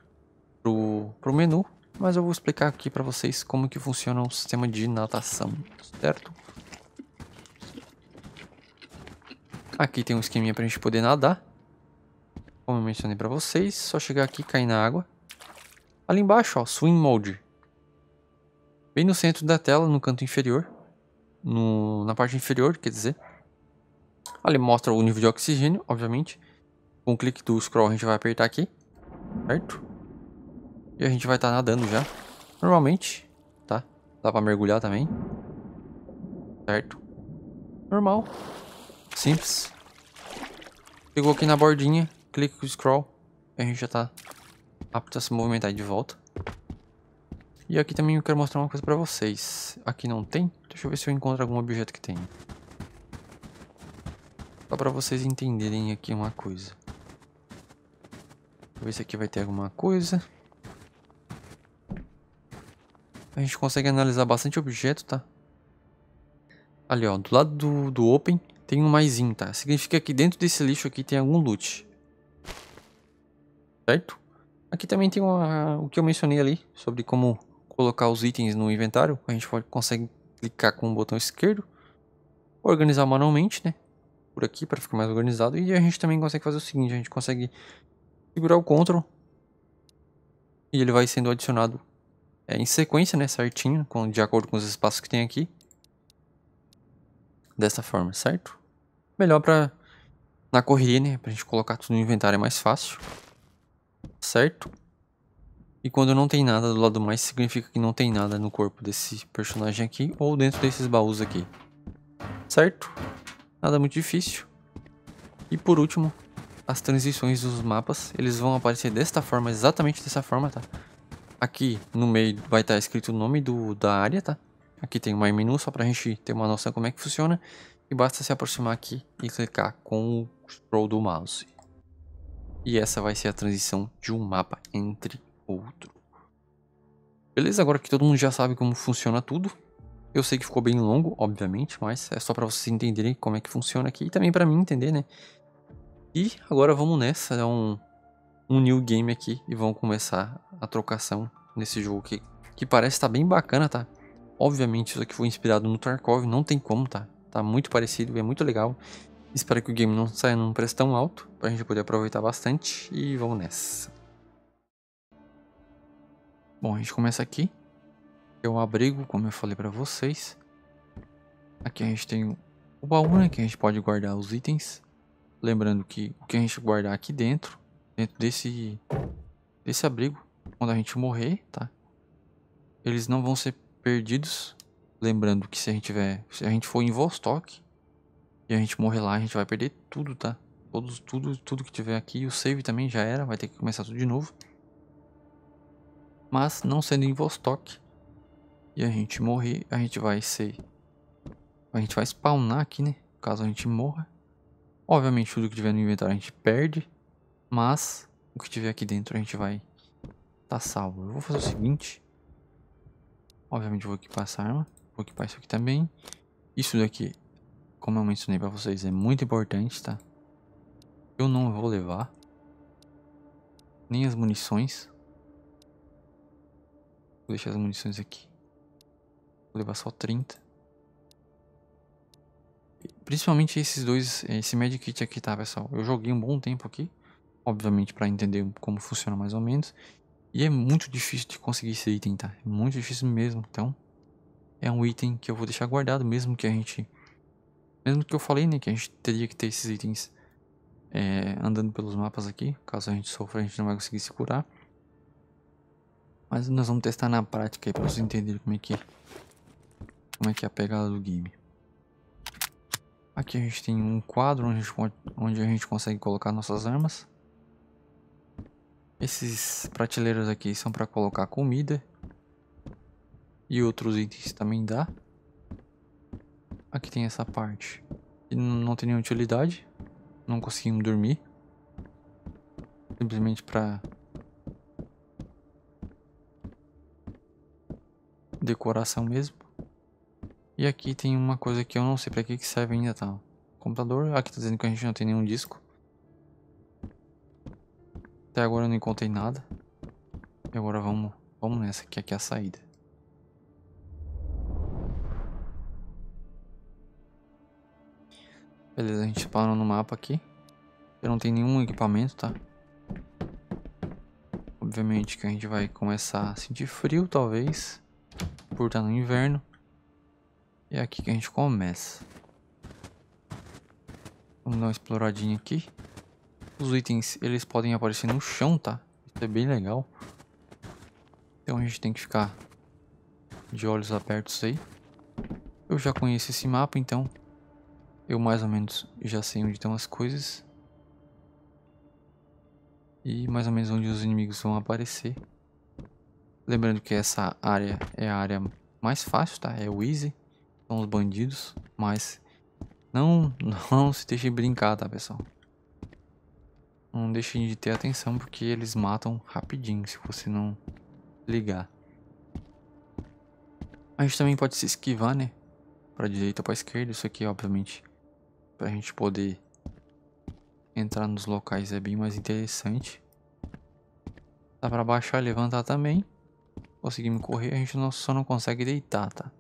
Pro, pro menu. Mas eu vou explicar aqui pra vocês como que funciona o sistema de natação, certo? Aqui tem um esqueminha pra gente poder nadar. Como eu mencionei para vocês, só chegar aqui e cair na água. Ali embaixo, ó, Swim Mode. Bem no centro da tela, no canto inferior. No, na parte inferior, quer dizer. Ali mostra o nível de oxigênio, obviamente. Com o clique do scroll a gente vai apertar aqui. Certo? E a gente vai estar tá nadando já. Normalmente, tá? Dá pra mergulhar também. Certo? Normal. Simples. Pegou aqui na bordinha clique com o scroll e a gente já tá apto a se movimentar de volta. E aqui também eu quero mostrar uma coisa pra vocês. Aqui não tem? Deixa eu ver se eu encontro algum objeto que tem. Só pra vocês entenderem aqui uma coisa. Deixa eu ver se aqui vai ter alguma coisa. A gente consegue analisar bastante objeto, tá? Ali, ó. Do lado do, do open tem um maiszinho, tá? Significa que dentro desse lixo aqui tem algum loot certo? Aqui também tem uma, o que eu mencionei ali sobre como colocar os itens no inventário. A gente pode, consegue clicar com o botão esquerdo, organizar manualmente, né? Por aqui para ficar mais organizado. E a gente também consegue fazer o seguinte: a gente consegue segurar o Ctrl e ele vai sendo adicionado é, em sequência, né? Certinho, com, de acordo com os espaços que tem aqui. Dessa forma, certo? Melhor para na correria, né? Pra gente colocar tudo no inventário é mais fácil certo? E quando não tem nada do lado mais, significa que não tem nada no corpo desse personagem aqui ou dentro desses baús aqui. Certo? Nada muito difícil. E por último, as transições dos mapas. Eles vão aparecer desta forma, exatamente dessa forma, tá? Aqui no meio vai estar tá escrito o nome do, da área, tá? Aqui tem uma menu só pra gente ter uma noção como é que funciona. E basta se aproximar aqui e clicar com o scroll do mouse. E essa vai ser a transição de um mapa entre outro. Beleza, agora que todo mundo já sabe como funciona tudo. Eu sei que ficou bem longo, obviamente, mas é só para vocês entenderem como é que funciona aqui e também para mim entender, né? E agora vamos nessa, é um, um new game aqui e vamos começar a trocação nesse jogo aqui, que parece estar tá bem bacana, tá? Obviamente isso aqui foi inspirado no Tarkov, não tem como, tá? Tá muito parecido, é muito legal. Espero que o game não saia num preço tão alto, pra gente poder aproveitar bastante, e vamos nessa. Bom, a gente começa aqui, é um abrigo, como eu falei pra vocês. Aqui a gente tem o baú, né, que a gente pode guardar os itens. Lembrando que o que a gente guardar aqui dentro, dentro desse, desse abrigo, quando a gente morrer, tá? Eles não vão ser perdidos. Lembrando que se a gente tiver, se a gente for em Vostok, e a gente morrer lá, a gente vai perder tudo, tá? Todos, tudo, tudo que tiver aqui. O save também já era, vai ter que começar tudo de novo. Mas não sendo em Vostok e a gente morrer, a gente vai ser... A gente vai spawnar aqui, né? Caso a gente morra. Obviamente tudo que tiver no inventário a gente perde. Mas o que tiver aqui dentro a gente vai tá salvo. Eu vou fazer o seguinte. Obviamente vou equipar essa arma. Vou equipar isso aqui também. Isso daqui como eu mencionei para vocês, é muito importante, tá? Eu não vou levar nem as munições. Vou deixar as munições aqui. Vou levar só 30. Principalmente esses dois, esse medkit aqui, tá, pessoal? Eu joguei um bom tempo aqui, obviamente para entender como funciona mais ou menos. E é muito difícil de conseguir esse item, tá? É muito difícil mesmo, então é um item que eu vou deixar guardado mesmo que a gente mesmo que eu falei, né, que a gente teria que ter esses itens é, andando pelos mapas aqui. Caso a gente sofra, a gente não vai conseguir se curar. Mas nós vamos testar na prática aí pra vocês entenderem como é que, é, como é, que é a pegada do game. Aqui a gente tem um quadro onde a gente, onde a gente consegue colocar nossas armas. Esses prateleiros aqui são para colocar comida. E outros itens também dá. Aqui tem essa parte. não tem nenhuma utilidade. Não conseguimos dormir. Simplesmente pra... Decoração mesmo. E aqui tem uma coisa que eu não sei pra que, que serve ainda, tá? Computador. Aqui tá dizendo que a gente não tem nenhum disco. Até agora eu não encontrei nada. E agora vamos, vamos nessa, que aqui é a saída. Beleza, a gente parou no mapa aqui. Eu não tenho nenhum equipamento, tá? Obviamente que a gente vai começar a sentir frio, talvez. Por estar no inverno. E é aqui que a gente começa. Vamos dar uma exploradinha aqui. Os itens, eles podem aparecer no chão, tá? Isso é bem legal. Então a gente tem que ficar de olhos abertos aí. Eu já conheço esse mapa, então eu mais ou menos já sei onde estão as coisas. E mais ou menos onde os inimigos vão aparecer. Lembrando que essa área é a área mais fácil, tá? É o easy. São os bandidos. Mas não, não se deixem brincar, tá, pessoal? Não deixem de ter atenção porque eles matam rapidinho se você não ligar. A gente também pode se esquivar, né? Pra direita ou pra esquerda. Isso aqui, obviamente, para a gente poder entrar nos locais é bem mais interessante. Dá para baixar e levantar também. Conseguimos correr, a gente não, só não consegue deitar, tá?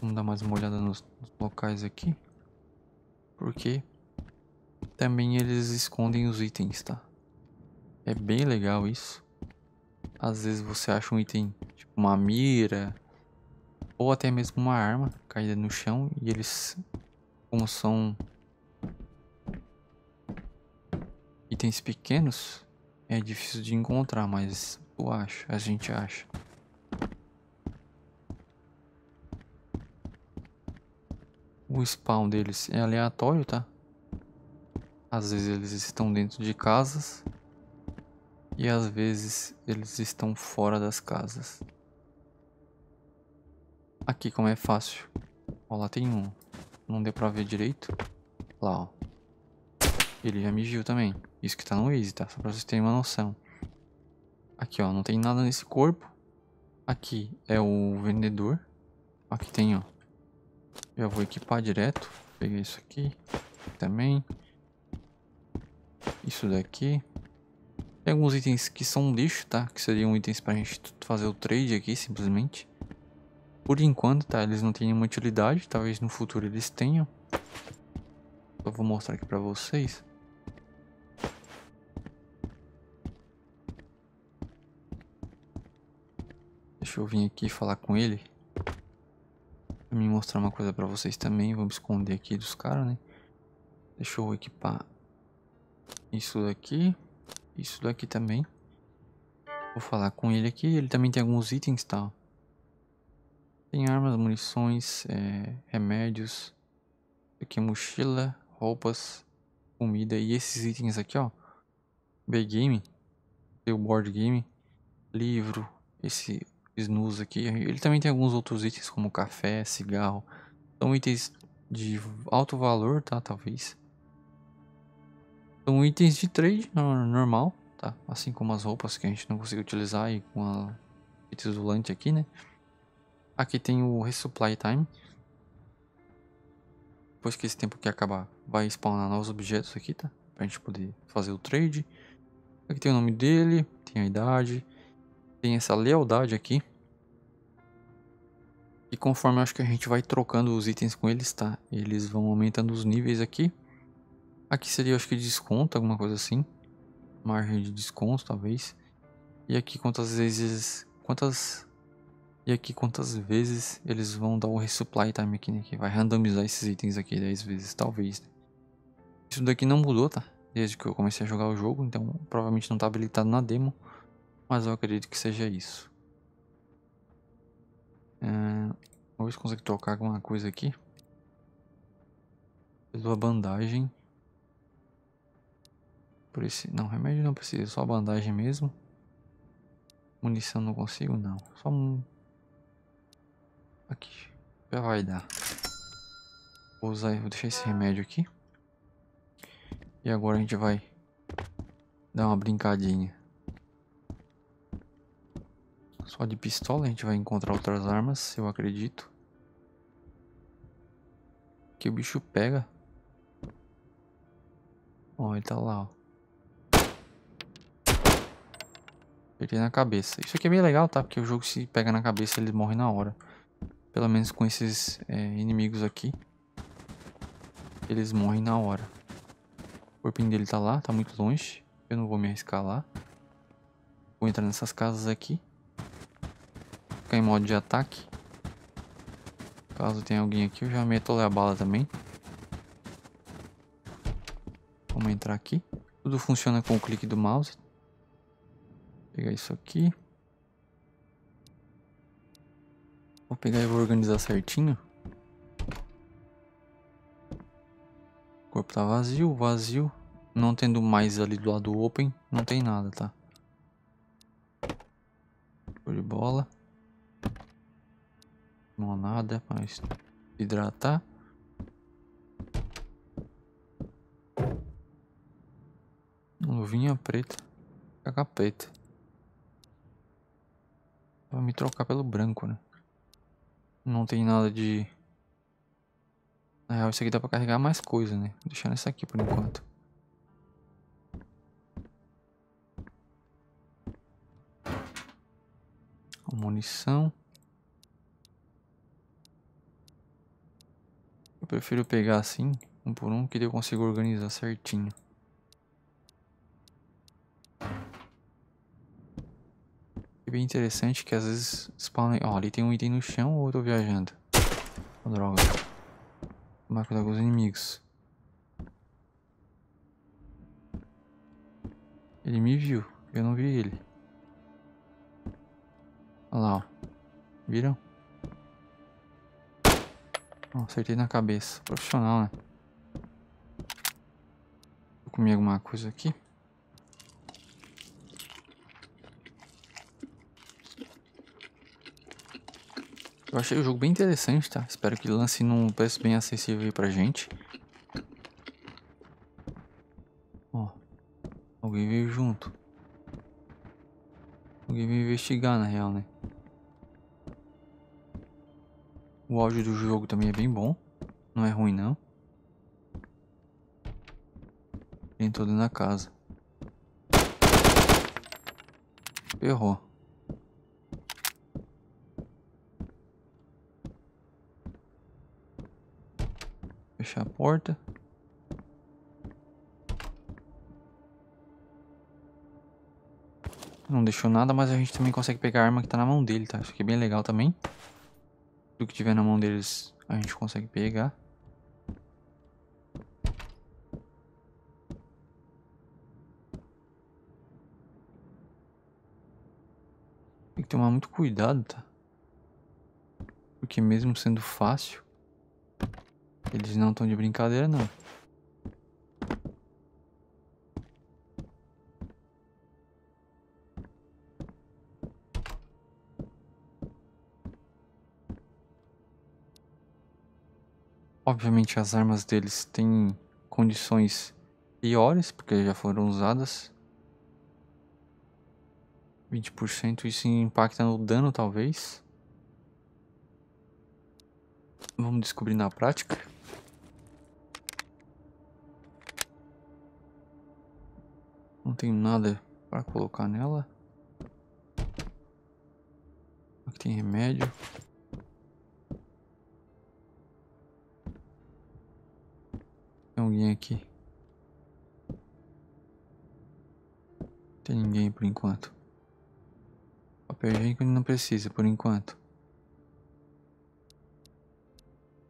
Vamos dar mais uma olhada nos, nos locais aqui. Porque também eles escondem os itens, tá? É bem legal isso. Às vezes você acha um item, tipo uma mira, ou até mesmo uma arma caída no chão e eles, como são itens pequenos, é difícil de encontrar, mas eu acho, a gente acha. O spawn deles é aleatório, tá? Às vezes eles estão dentro de casas e às vezes eles estão fora das casas. Aqui como é fácil. Ó, lá tem um. Não deu pra ver direito. Lá, ó. Ele já migiu também. Isso que tá no easy, tá? Só pra vocês terem uma noção. Aqui, ó. Não tem nada nesse corpo. Aqui é o vendedor. Aqui tem, ó. Já vou equipar direto. Peguei isso aqui. Também. Isso daqui. Tem alguns itens que são lixo, tá? Que seriam itens pra gente fazer o trade aqui, simplesmente. Por enquanto, tá, eles não têm nenhuma utilidade, talvez no futuro eles tenham. Só vou mostrar aqui pra vocês. Deixa eu vir aqui falar com ele. Pra me mostrar uma coisa pra vocês também. Vou me esconder aqui dos caras, né? Deixa eu equipar isso daqui. Isso daqui também. Vou falar com ele aqui. Ele também tem alguns itens, tal. Tá? Tem armas, munições, é, remédios, aqui mochila, roupas, comida e esses itens aqui, ó. B-Game, board game, livro, esse snus aqui. Ele também tem alguns outros itens como café, cigarro. São itens de alto valor, tá? Talvez. São itens de trade normal, tá? Assim como as roupas que a gente não conseguiu utilizar e com a pitulante aqui, né? Aqui tem o Resupply Time. Depois que esse tempo aqui acabar, vai spawnar novos objetos aqui, tá? Pra gente poder fazer o trade. Aqui tem o nome dele, tem a idade, tem essa lealdade aqui. E conforme acho que a gente vai trocando os itens com eles, tá? Eles vão aumentando os níveis aqui. Aqui seria, acho que desconto, alguma coisa assim. Margem de desconto, talvez. E aqui quantas vezes... Quantas e aqui quantas vezes eles vão dar o resupply time aqui, né? Que vai randomizar esses itens aqui 10 vezes, talvez. Né? Isso daqui não mudou, tá? Desde que eu comecei a jogar o jogo, então provavelmente não tá habilitado na demo. Mas eu acredito que seja isso. É, vamos ver se consigo trocar alguma coisa aqui. A bandagem. Por esse... Não, remédio não precisa, só a bandagem mesmo. Munição não consigo, não. Só um Aqui. Já vai dar. Vou usar, vou deixar esse remédio aqui. E agora a gente vai dar uma brincadinha. Só de pistola a gente vai encontrar outras armas, eu acredito. Que o bicho pega. Ó, ele tá lá, ó. na cabeça. Isso aqui é bem legal, tá? Porque o jogo se pega na cabeça, ele morre na hora. Pelo menos com esses é, inimigos aqui. Eles morrem na hora. O corpinho dele tá lá, tá muito longe. Eu não vou me arriscar lá. Vou entrar nessas casas aqui. Ficar em modo de ataque. Caso tenha alguém aqui, eu já meto a bala também. Vamos entrar aqui. Tudo funciona com o clique do mouse. Vou pegar isso aqui. Vou pegar e vou organizar certinho. O corpo tá vazio, vazio. Não tendo mais ali do lado open, não tem nada, tá? Show de bola. Não há nada para hidratar. Luvinha preta. Capeta. Vou me trocar pelo branco, né? Não tem nada de... Na real, isso aqui dá pra carregar mais coisa, né? Deixando isso aqui por enquanto. Munição. Eu prefiro pegar assim, um por um, que daí eu consigo organizar certinho. bem interessante que às vezes spawnam... Ó, ali tem um item no chão ou eu tô viajando? Oh, droga. Tomar cuidado com os inimigos. Ele me viu. Eu não vi ele. Olha lá, ó. Viram? oh, acertei na cabeça. Profissional, né? Vou comer alguma coisa aqui. Eu achei o jogo bem interessante, tá? Espero que lance num preço bem acessível aí pra gente. Ó. Alguém veio junto. Alguém veio investigar, na real, né? O áudio do jogo também é bem bom. Não é ruim, não. Entrou dentro da casa. Errou. fechar a porta. Não deixou nada, mas a gente também consegue pegar a arma que tá na mão dele, tá? Isso aqui é bem legal também. Tudo que tiver na mão deles, a gente consegue pegar. Tem que tomar muito cuidado, tá? Porque mesmo sendo fácil, eles não estão de brincadeira, não. Obviamente as armas deles têm condições piores, porque já foram usadas. 20% isso impacta no dano, talvez. Vamos descobrir na prática. Não tem nada para colocar nela. Aqui tem remédio. Tem alguém aqui? Não tem ninguém por enquanto. Papel higiênico não precisa por enquanto.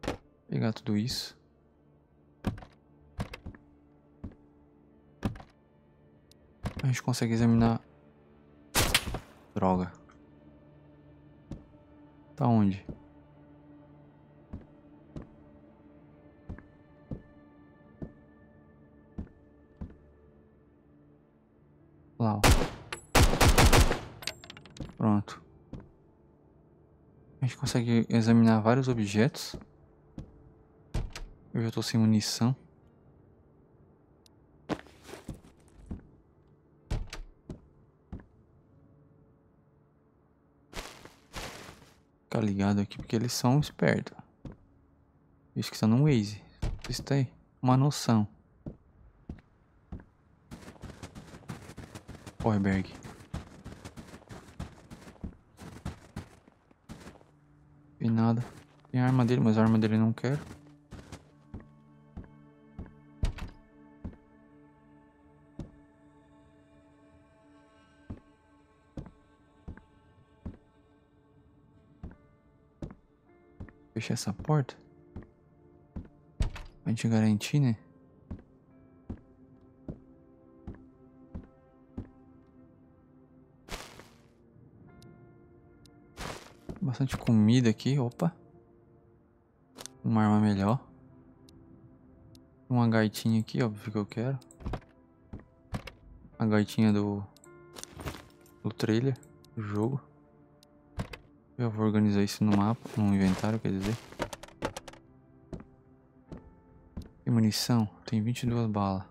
Vou pegar tudo isso. a gente consegue examinar. Droga. Tá onde? Lá, ó. Pronto. A gente consegue examinar vários objetos. Eu já tô sem munição. ligado aqui porque eles são espertos. Isso que está no Waze. Isso tem tá uma noção. oi berg E nada. Tem a arma dele, mas a arma dele não quero. fechar essa porta? Pra gente garantir, né? Bastante comida aqui, opa. Uma arma melhor. Uma gaitinha aqui, óbvio que eu quero. A gaitinha do... Do trailer, do jogo. Eu vou organizar isso no mapa, no inventário, quer dizer. E munição? Tem 22 balas.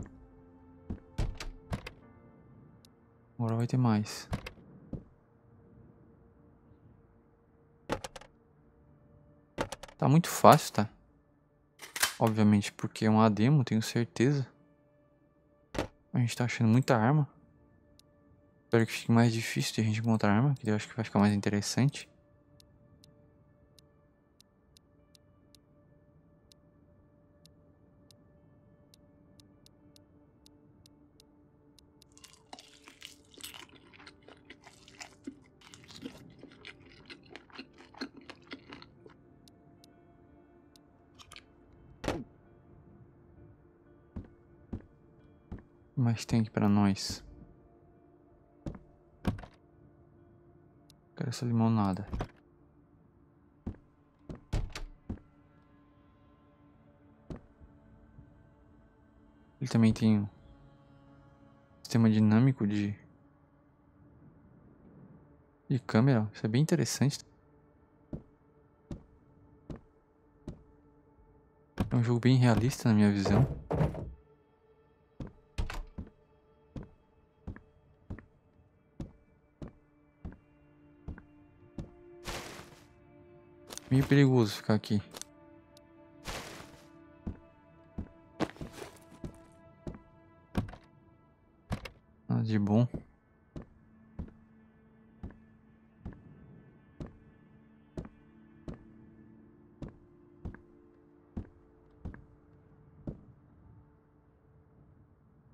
Agora vai ter mais. Tá muito fácil, tá? Obviamente, porque é uma demo, tenho certeza. A gente tá achando muita arma. Espero que fique mais difícil de a gente encontrar arma, que eu acho que vai ficar mais interessante. mais tem aqui pra nós? Quero essa limonada. Ele também tem um sistema dinâmico de de câmera. Isso é bem interessante. É um jogo bem realista na minha visão. perigoso ficar aqui. Nada ah, de bom.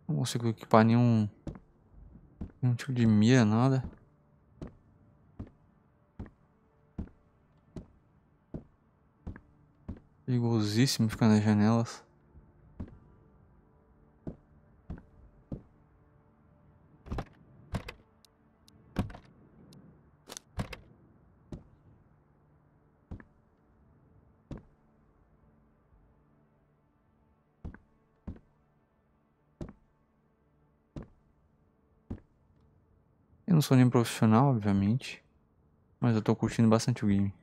Não consigo equipar nenhum, nenhum tipo de mira, nada. perigosíssimo ficar nas janelas. Eu não sou nem profissional, obviamente, mas eu tô curtindo bastante o game.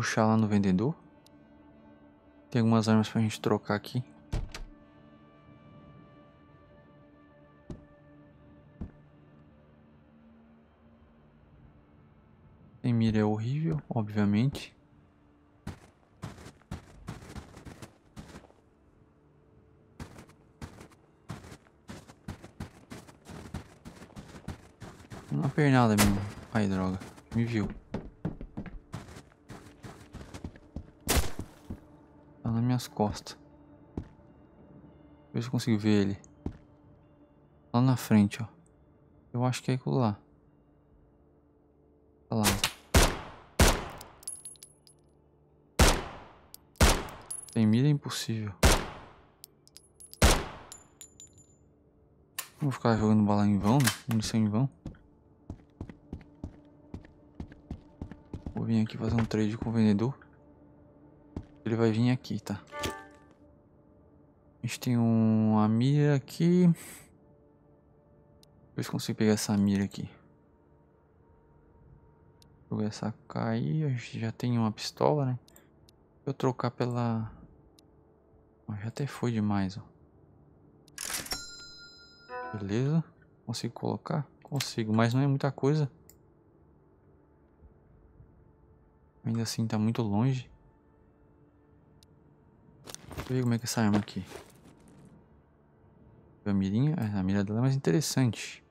ruxar lá no vendedor. Tem algumas armas pra gente trocar aqui. Tem mira é horrível, obviamente. Não apertei nada, Ai, droga. Me viu. minhas costas. Ver se eu consigo ver ele. Lá na frente, ó. Eu acho que é aquilo lá. Olha lá. Tem mira é impossível. vou ficar jogando bala em vão, né? Munição em vão. Vou vir aqui fazer um trade com o vendedor ele vai vir aqui, tá? A gente tem uma mira aqui. Deixa eu ver se consigo pegar essa mira aqui. Jogar essa cair. A gente já tem uma pistola, né? Deixa eu trocar pela... Já até foi demais, ó. Beleza. Consigo colocar? Consigo, mas não é muita coisa. Ainda assim tá muito longe eu ver como é que é essa arma aqui. A mirinha, ah, a mira dela é mais interessante.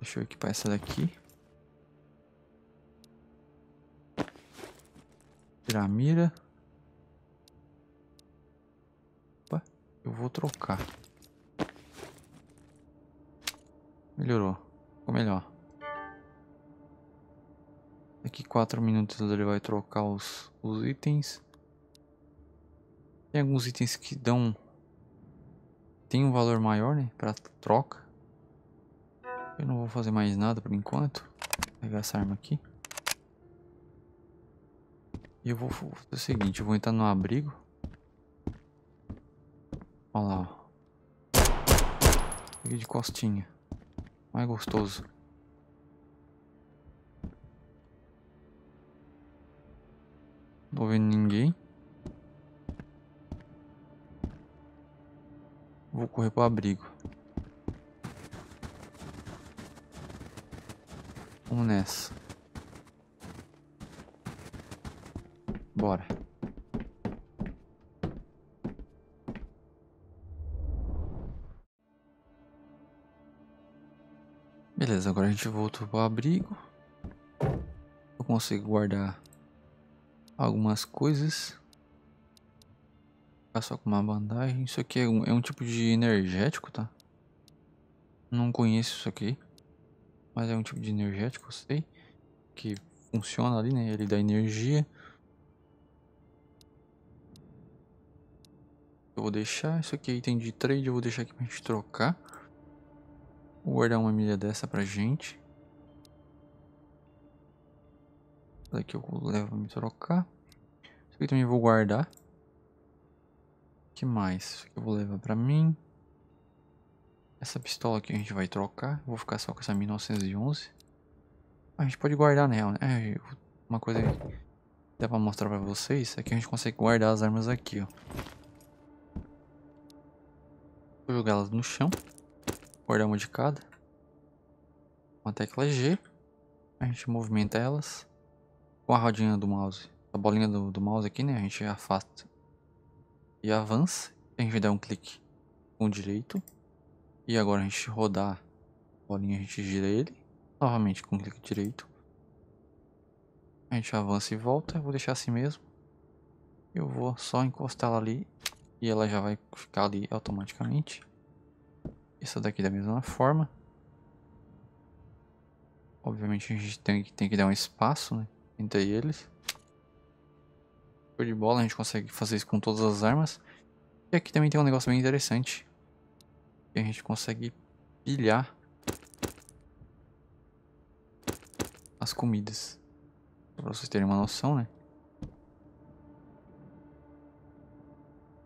Deixa eu equipar essa daqui. Tirar a mira. Opa, eu vou trocar. Melhorou. Ficou melhor. Daqui 4 minutos ele vai trocar os, os itens. Tem alguns itens que dão... Tem um valor maior, né? Pra troca. Eu não vou fazer mais nada por enquanto. Vou pegar essa arma aqui. E eu vou fazer o seguinte, eu vou entrar no abrigo. Olha lá, Peguei de costinha. Mais gostoso. Não tô vendo ninguém. Vou correr para o abrigo. Vamos nessa. Bora. Beleza, agora a gente voltou para o abrigo. Eu consigo guardar algumas coisas ficar só com uma bandagem. Isso aqui é um, é um tipo de energético, tá? Não conheço isso aqui. Mas é um tipo de energético, eu sei. Que funciona ali, né? Ele dá energia. Eu vou deixar isso aqui é item de trade, eu vou deixar aqui pra gente trocar. Vou guardar uma milha dessa pra gente. Daqui eu levo pra me trocar. Isso aqui também vou guardar que mais eu vou levar pra mim? Essa pistola aqui a gente vai trocar. Vou ficar só com essa 1911. A gente pode guardar nela, né? É, uma coisa que dá pra mostrar pra vocês é que a gente consegue guardar as armas aqui, ó. Vou jogar elas no chão. Guardar uma de cada. uma tecla G. A gente movimenta elas. Com a rodinha do mouse. A bolinha do, do mouse aqui, né? A gente afasta e avance. A gente dá um clique com o direito. E agora a gente rodar a bolinha, a gente gira ele. Novamente com o clique direito. A gente avança e volta. Eu vou deixar assim mesmo. Eu vou só encostar ela ali. E ela já vai ficar ali automaticamente. Essa daqui da mesma forma. Obviamente a gente tem, tem que dar um espaço né, entre eles. Show de bola, a gente consegue fazer isso com todas as armas. E aqui também tem um negócio bem interessante. Que a gente consegue pilhar as comidas. Pra vocês terem uma noção, né?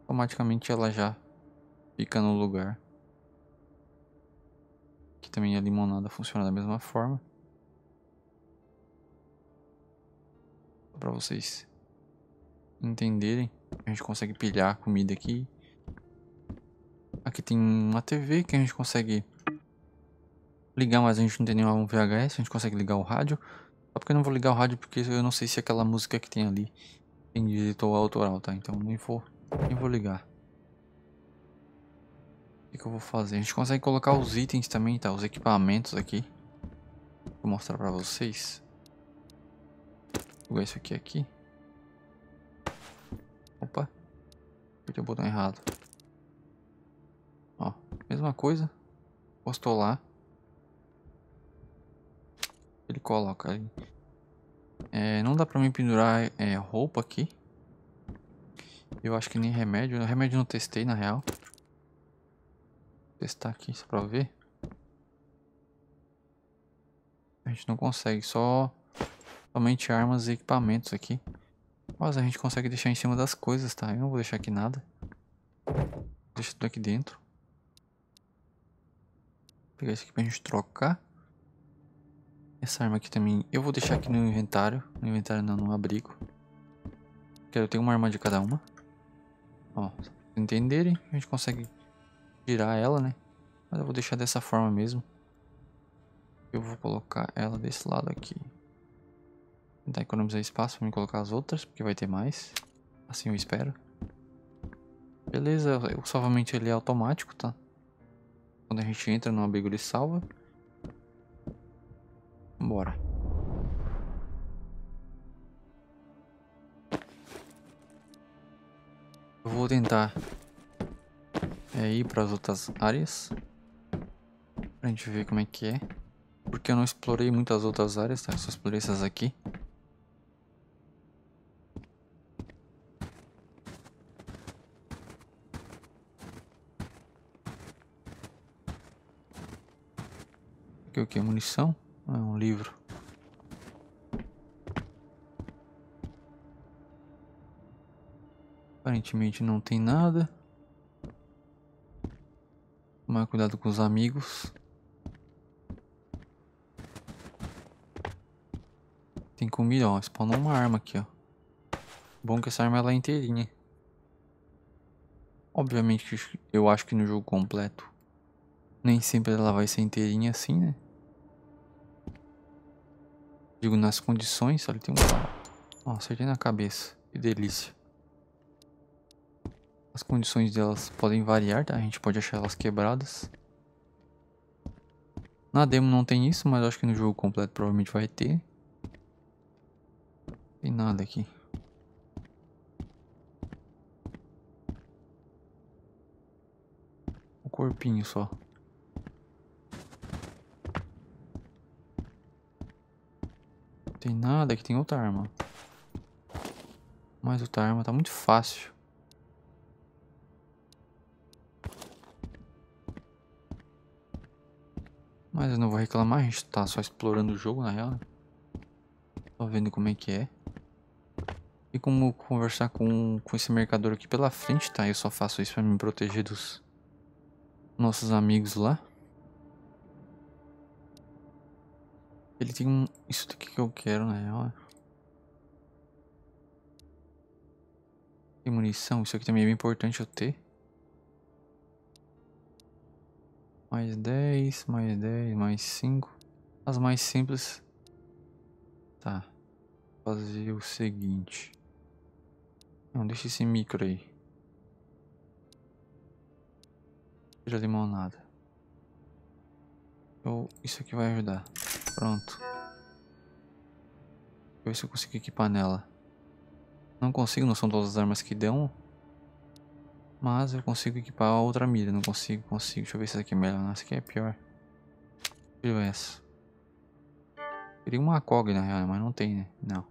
Automaticamente ela já fica no lugar. Aqui também a limonada funciona da mesma forma. Pra vocês entenderem, a gente consegue pilhar comida aqui. Aqui tem uma TV que a gente consegue ligar, mas a gente não tem nenhum VHS, a gente consegue ligar o rádio. Só porque eu não vou ligar o rádio, porque eu não sei se é aquela música que tem ali tem direito ao autoral, tá? Então nem vou, nem vou ligar. O que, que eu vou fazer? A gente consegue colocar os itens também, tá? Os equipamentos aqui. Vou mostrar pra vocês. Vou jogar isso aqui aqui. Opa. Apertei o botão errado. Ó, mesma coisa. Postou lá. Ele coloca ali. É, não dá pra mim pendurar é, roupa aqui. Eu acho que nem remédio. Remédio não testei, na real. Vou testar aqui só pra ver. A gente não consegue, só somente armas e equipamentos aqui. Mas a gente consegue deixar em cima das coisas, tá? Eu não vou deixar aqui nada. Deixa tudo aqui dentro. Vou pegar isso aqui pra gente trocar. Essa arma aqui também eu vou deixar aqui no inventário. No inventário não, no abrigo. Porque eu tenho uma arma de cada uma. Ó, pra vocês entenderem, a gente consegue girar ela, né? Mas eu vou deixar dessa forma mesmo. Eu vou colocar ela desse lado aqui tentar economizar espaço para me colocar as outras, porque vai ter mais. Assim eu espero. Beleza, o salvamento ele é automático, tá? Quando a gente entra no abrigo ele salva. Bora. Eu vou tentar é, ir para as outras áreas. Pra gente ver como é que é. Porque eu não explorei muitas outras áreas, tá? Eu só explorei essas aqui. que é o que? Munição? É um livro. Aparentemente não tem nada. Tomar cuidado com os amigos. Tem comida, ó. Spawnou uma arma aqui, ó. Bom que essa arma ela é inteirinha. Obviamente eu acho que no jogo completo nem sempre ela vai ser inteirinha assim, né? Digo, nas condições, olha, tem um Ó, acertei na cabeça. Que delícia. As condições delas podem variar, tá? A gente pode achar elas quebradas. Na demo não tem isso, mas acho que no jogo completo provavelmente vai ter. Não tem nada aqui. Um corpinho só. Tem nada, aqui é tem outra arma. Mas outra arma tá muito fácil. Mas eu não vou reclamar, a gente tá só explorando o jogo na real. Só né? vendo como é que é. E como conversar com, com esse mercador aqui pela frente, tá? Eu só faço isso pra me proteger dos nossos amigos lá. Ele tem um... Isso daqui que eu quero, né? Olha. Tem munição. Isso aqui também é bem importante eu ter. Mais 10, mais 10, mais 5. As mais simples. Tá. Fazer o seguinte. Não, deixa esse micro aí. Tira limonada. ou isso aqui vai ajudar. Pronto. Deixa eu ver se eu consigo equipar nela. Não consigo, não são todas as armas que dão. Mas eu consigo equipar a outra mira. Não consigo, consigo. Deixa eu ver se essa aqui é melhor. essa aqui é pior. Tiro essa. Queria uma COG na real, mas não tem, né? Não.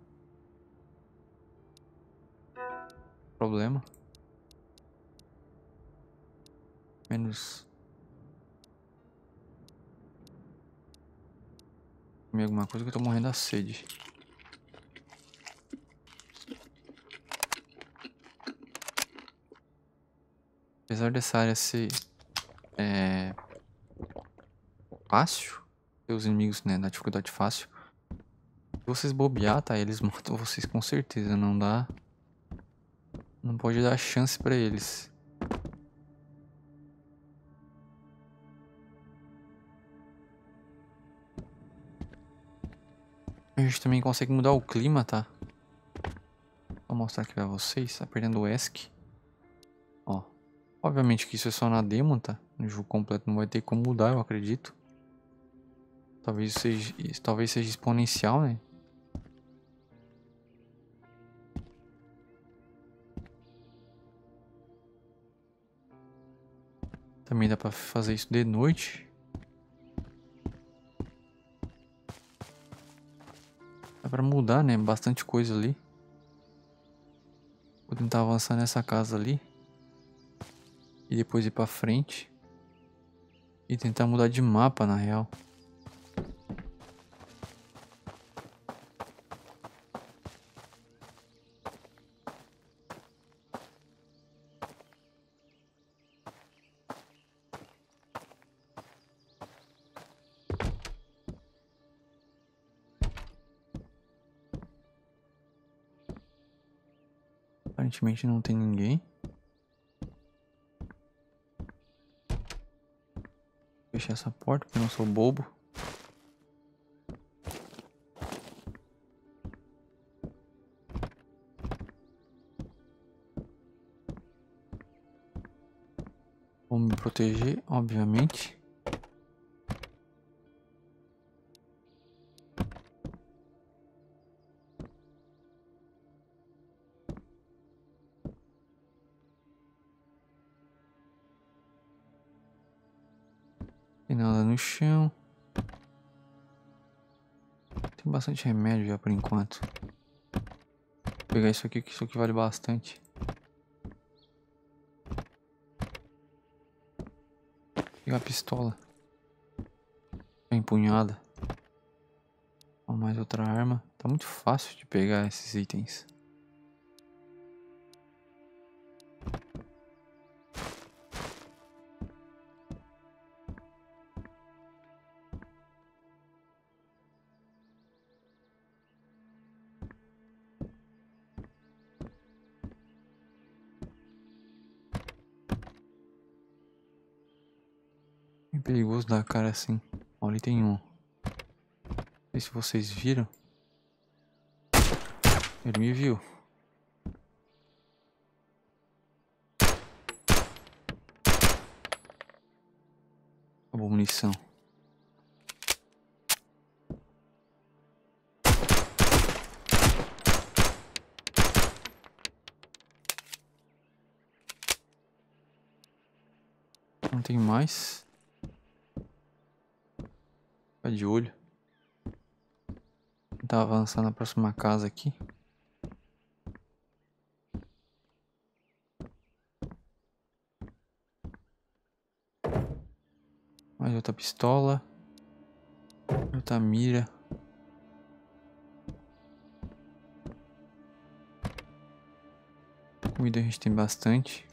Problema. Menos comer alguma coisa que eu tô morrendo de sede. Apesar dessa área ser é, fácil, os inimigos né, na dificuldade fácil, se vocês bobear, tá? Eles matam vocês com certeza, não dá. Não pode dar chance pra eles. A gente também consegue mudar o clima, tá? Vou mostrar aqui pra vocês. Tá perdendo o ESC. Ó. Obviamente que isso é só na demo, tá? No jogo completo não vai ter como mudar, eu acredito. Talvez seja, talvez seja exponencial, né? Também dá pra fazer isso de noite. pra mudar, né? Bastante coisa ali. Vou tentar avançar nessa casa ali. E depois ir pra frente. E tentar mudar de mapa, na real. Aparentemente não tem ninguém. Fechar essa porta, porque eu não sou bobo. Vou me proteger, obviamente. nada no chão. Tem bastante remédio já por enquanto. Vou pegar isso aqui, que isso aqui vale bastante. Vou pegar a pistola. A empunhada. Mais outra arma. Tá muito fácil de pegar esses itens. tiros da cara assim. Ó, ali tem um. Não sei se vocês viram. Ele me viu. a munição. Não tem mais. Ficar de olho. Tentar avançar na próxima casa aqui. Mais outra pistola. Outra mira. Comida a gente tem bastante.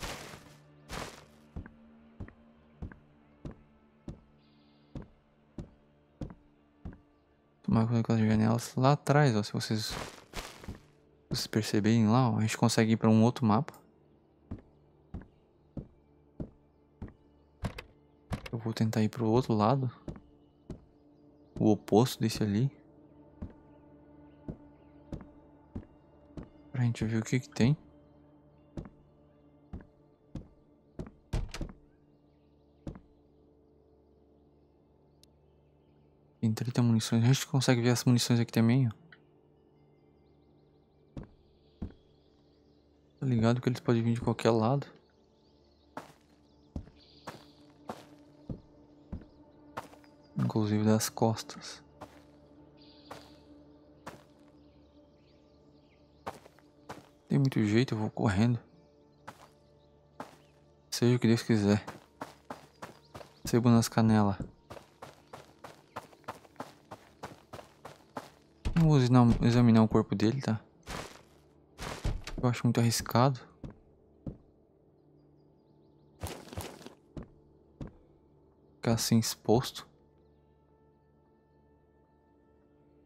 uma coisa as janelas lá atrás, ó. Se vocês, vocês perceberem lá, ó, a gente consegue ir para um outro mapa. Eu vou tentar ir para o outro lado. O oposto desse ali. Pra gente ver o que que tem. munições. A gente consegue ver as munições aqui também, ó. Tá ligado que eles podem vir de qualquer lado. Inclusive das costas. Tem muito jeito, eu vou correndo. Seja o que Deus quiser. Sebo nas canelas. Vamos examinar o corpo dele, tá? Eu acho muito arriscado. Ficar assim exposto.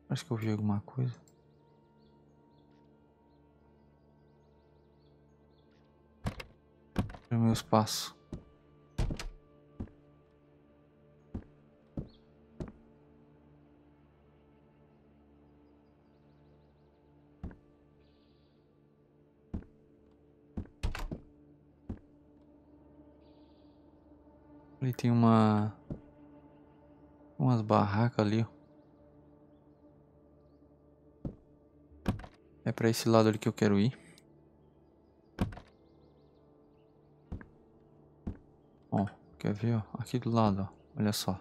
Acho que eu vi alguma coisa. Para meus passos. tem uma umas barracas ali, ó. É para esse lado ali que eu quero ir. Ó, quer ver, ó? Aqui do lado, ó. Olha só.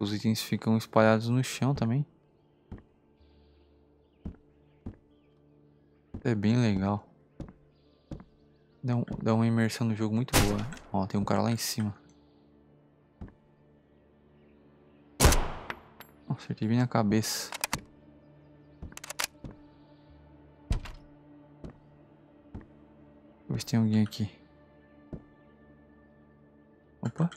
Os itens ficam espalhados no chão também. É bem legal. Dá, um, dá uma imersão no jogo muito boa. Ó, tem um cara lá em cima. Acertei bem na cabeça. Vou ver se tem alguém aqui. Opa.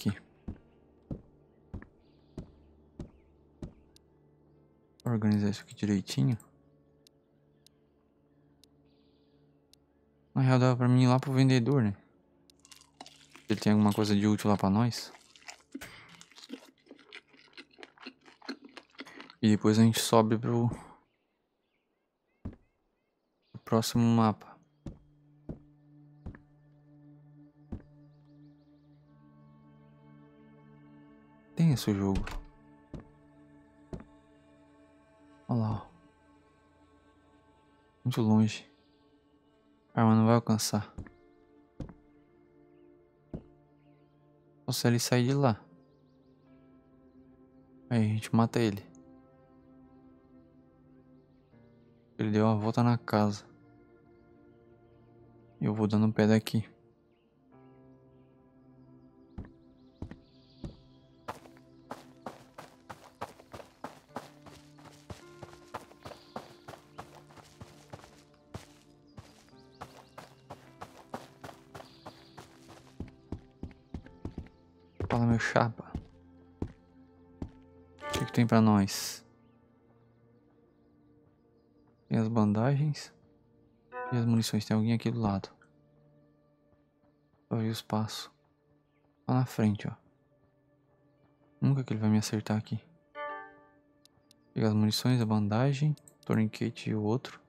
aqui. Organizar isso aqui direitinho. Na real dava pra mim ir lá pro vendedor, né? Ele tem alguma coisa de útil lá pra nós. E depois a gente sobe pro... pro próximo mapa. começa o jogo. Olha lá. Muito longe. A arma não vai alcançar. Só se ele sair de lá. Aí a gente mata ele. Ele deu uma volta na casa. Eu vou dando um pé daqui. para nós. Tem as bandagens e as munições. Tem alguém aqui do lado. Só vi os passos. Lá na frente, ó. Nunca que ele vai me acertar aqui. Pegar as munições, a bandagem, o torniquete e o outro.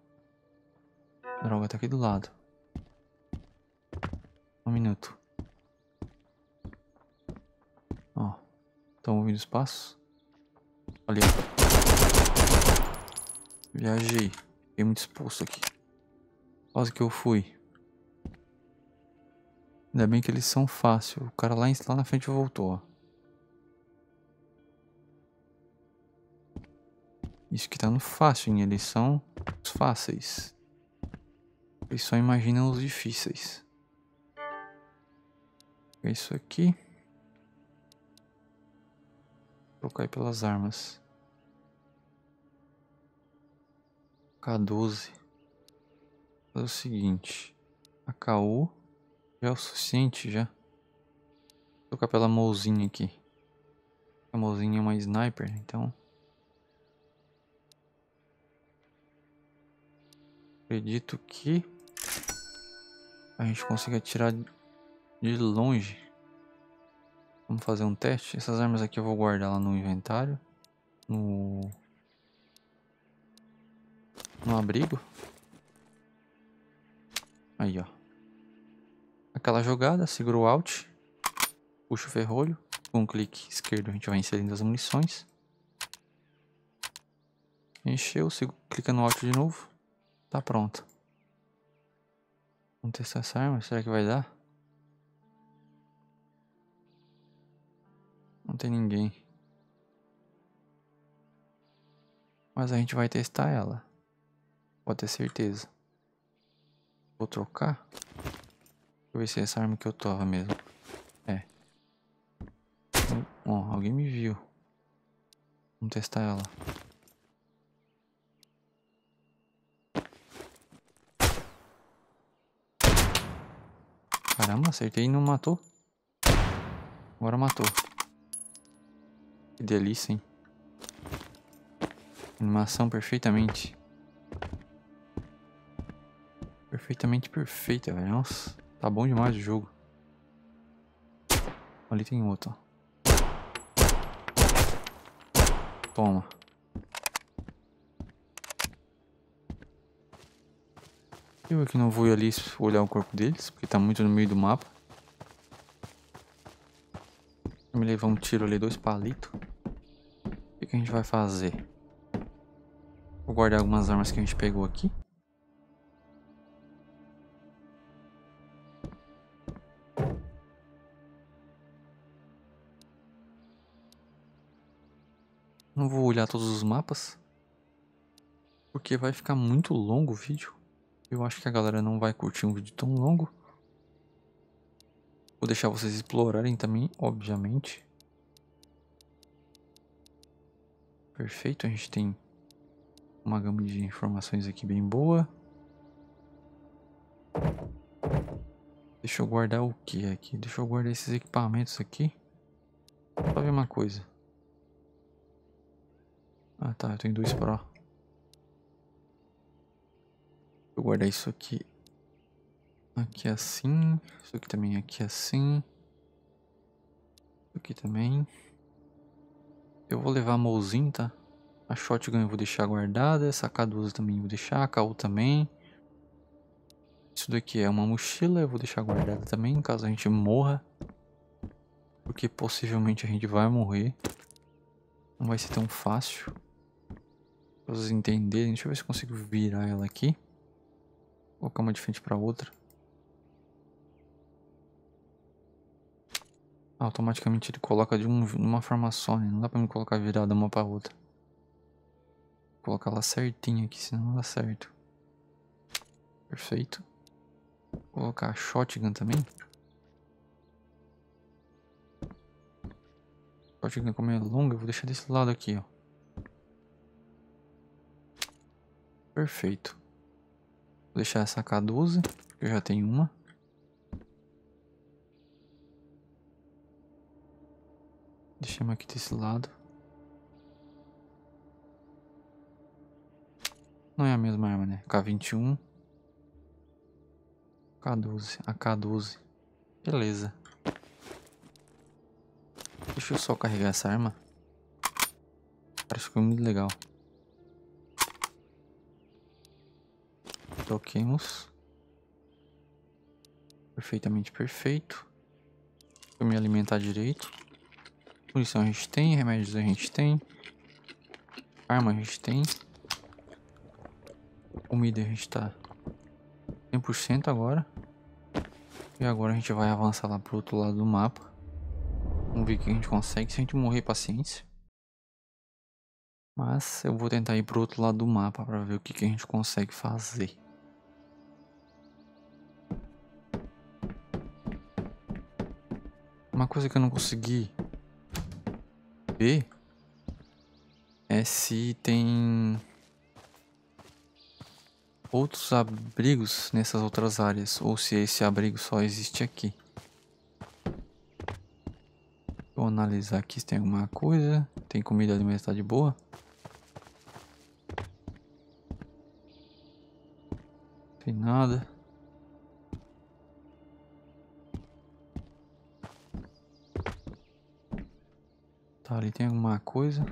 Droga, tá aqui do lado. Um minuto. Ó, estão ouvindo os passos? Ali. Viajei. Fiquei muito exposto aqui. Quase que eu fui. Ainda bem que eles são fáceis. O cara lá, em, lá na frente voltou, ó. Isso que tá no fácil, hein? Eles são os fáceis. Eles só imaginam os difíceis. É isso aqui. Procurar pelas armas. K12. Fazer o seguinte. A KU já é o suficiente já. Vou trocar pela Mouzinha aqui. A Mouzinha é uma sniper, então. Acredito que a gente consiga atirar de longe. Vamos fazer um teste. Essas armas aqui eu vou guardar lá no inventário. No... No abrigo. Aí, ó. Aquela jogada, segura o Alt. Puxa o ferrolho. Com um clique esquerdo a gente vai inserindo as munições. Encheu, clica no Alt de novo. Tá pronto. Vamos testar essa arma, será que vai dar? Não tem ninguém. Mas a gente vai testar ela. Pode ter certeza. Vou trocar. Deixa eu ver se é essa arma que eu tava mesmo. É. Ó, oh, alguém me viu. Vamos testar ela. Caramba, acertei e não matou. Agora matou. Que delícia, hein? Animação perfeitamente. Perfeitamente perfeita, velho. Nossa, tá bom demais o jogo. Ali tem outro, ó. Toma. Eu aqui não vou ali olhar o corpo deles, porque tá muito no meio do mapa. me levar um tiro ali, dois palitos que a gente vai fazer? Vou guardar algumas armas que a gente pegou aqui. Não vou olhar todos os mapas. Porque vai ficar muito longo o vídeo. Eu acho que a galera não vai curtir um vídeo tão longo. Vou deixar vocês explorarem também, obviamente. Perfeito, a gente tem uma gama de informações aqui bem boa. Deixa eu guardar o que aqui? Deixa eu guardar esses equipamentos aqui. Só ver uma coisa. Ah tá, eu tenho dois pro. Deixa eu guardar isso aqui. Aqui assim. Isso aqui também aqui assim. Isso aqui também. Eu vou levar a Mouzin, tá? A shotgun eu vou deixar guardada, essa K12 também vou deixar, a KU também. Isso daqui é uma mochila, eu vou deixar guardada também, caso a gente morra. Porque possivelmente a gente vai morrer. Não vai ser tão fácil. Pra vocês entenderem, deixa eu ver se eu consigo virar ela aqui. Vou colocar uma de frente pra outra. automaticamente ele coloca de um, uma forma só, né? Não dá pra me colocar virada uma pra outra. Vou colocar ela certinha aqui, senão não dá certo. Perfeito. Vou colocar a shotgun também. Shotgun como é longa, eu vou deixar desse lado aqui, ó. Perfeito. Vou deixar essa K12, porque eu já tenho uma. Deixa eu aqui desse lado. Não é a mesma arma, né? K21. K12. AK12. Beleza. Deixa eu só carregar essa arma. Parece que ficou muito legal. Toquemos. Perfeitamente perfeito. Vou me alimentar direito. Munição a gente tem, remédios a gente tem. Arma a gente tem. Comida a gente tá 100% agora. E agora a gente vai avançar lá pro outro lado do mapa. Vamos ver o que a gente consegue. Se a gente morrer, paciência. Mas eu vou tentar ir pro outro lado do mapa para ver o que, que a gente consegue fazer. Uma coisa que eu não consegui saber é se tem outros abrigos nessas outras áreas ou se esse abrigo só existe aqui. Vou analisar aqui se tem alguma coisa. Tem comida de boa. Não tem nada. Tá, ali tem alguma coisa.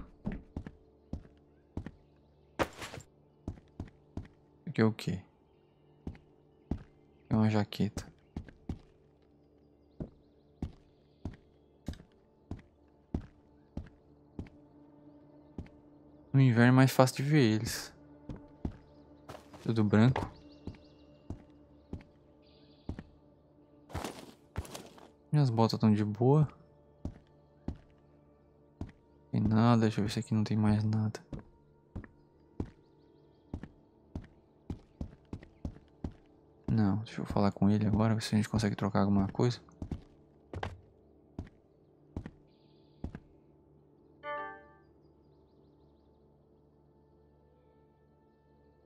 Aqui é o que? É uma jaqueta. No inverno é mais fácil de ver eles. Tudo branco. Minhas botas estão de boa. nada, deixa eu ver se aqui não tem mais nada. Não, deixa eu falar com ele agora, ver se a gente consegue trocar alguma coisa.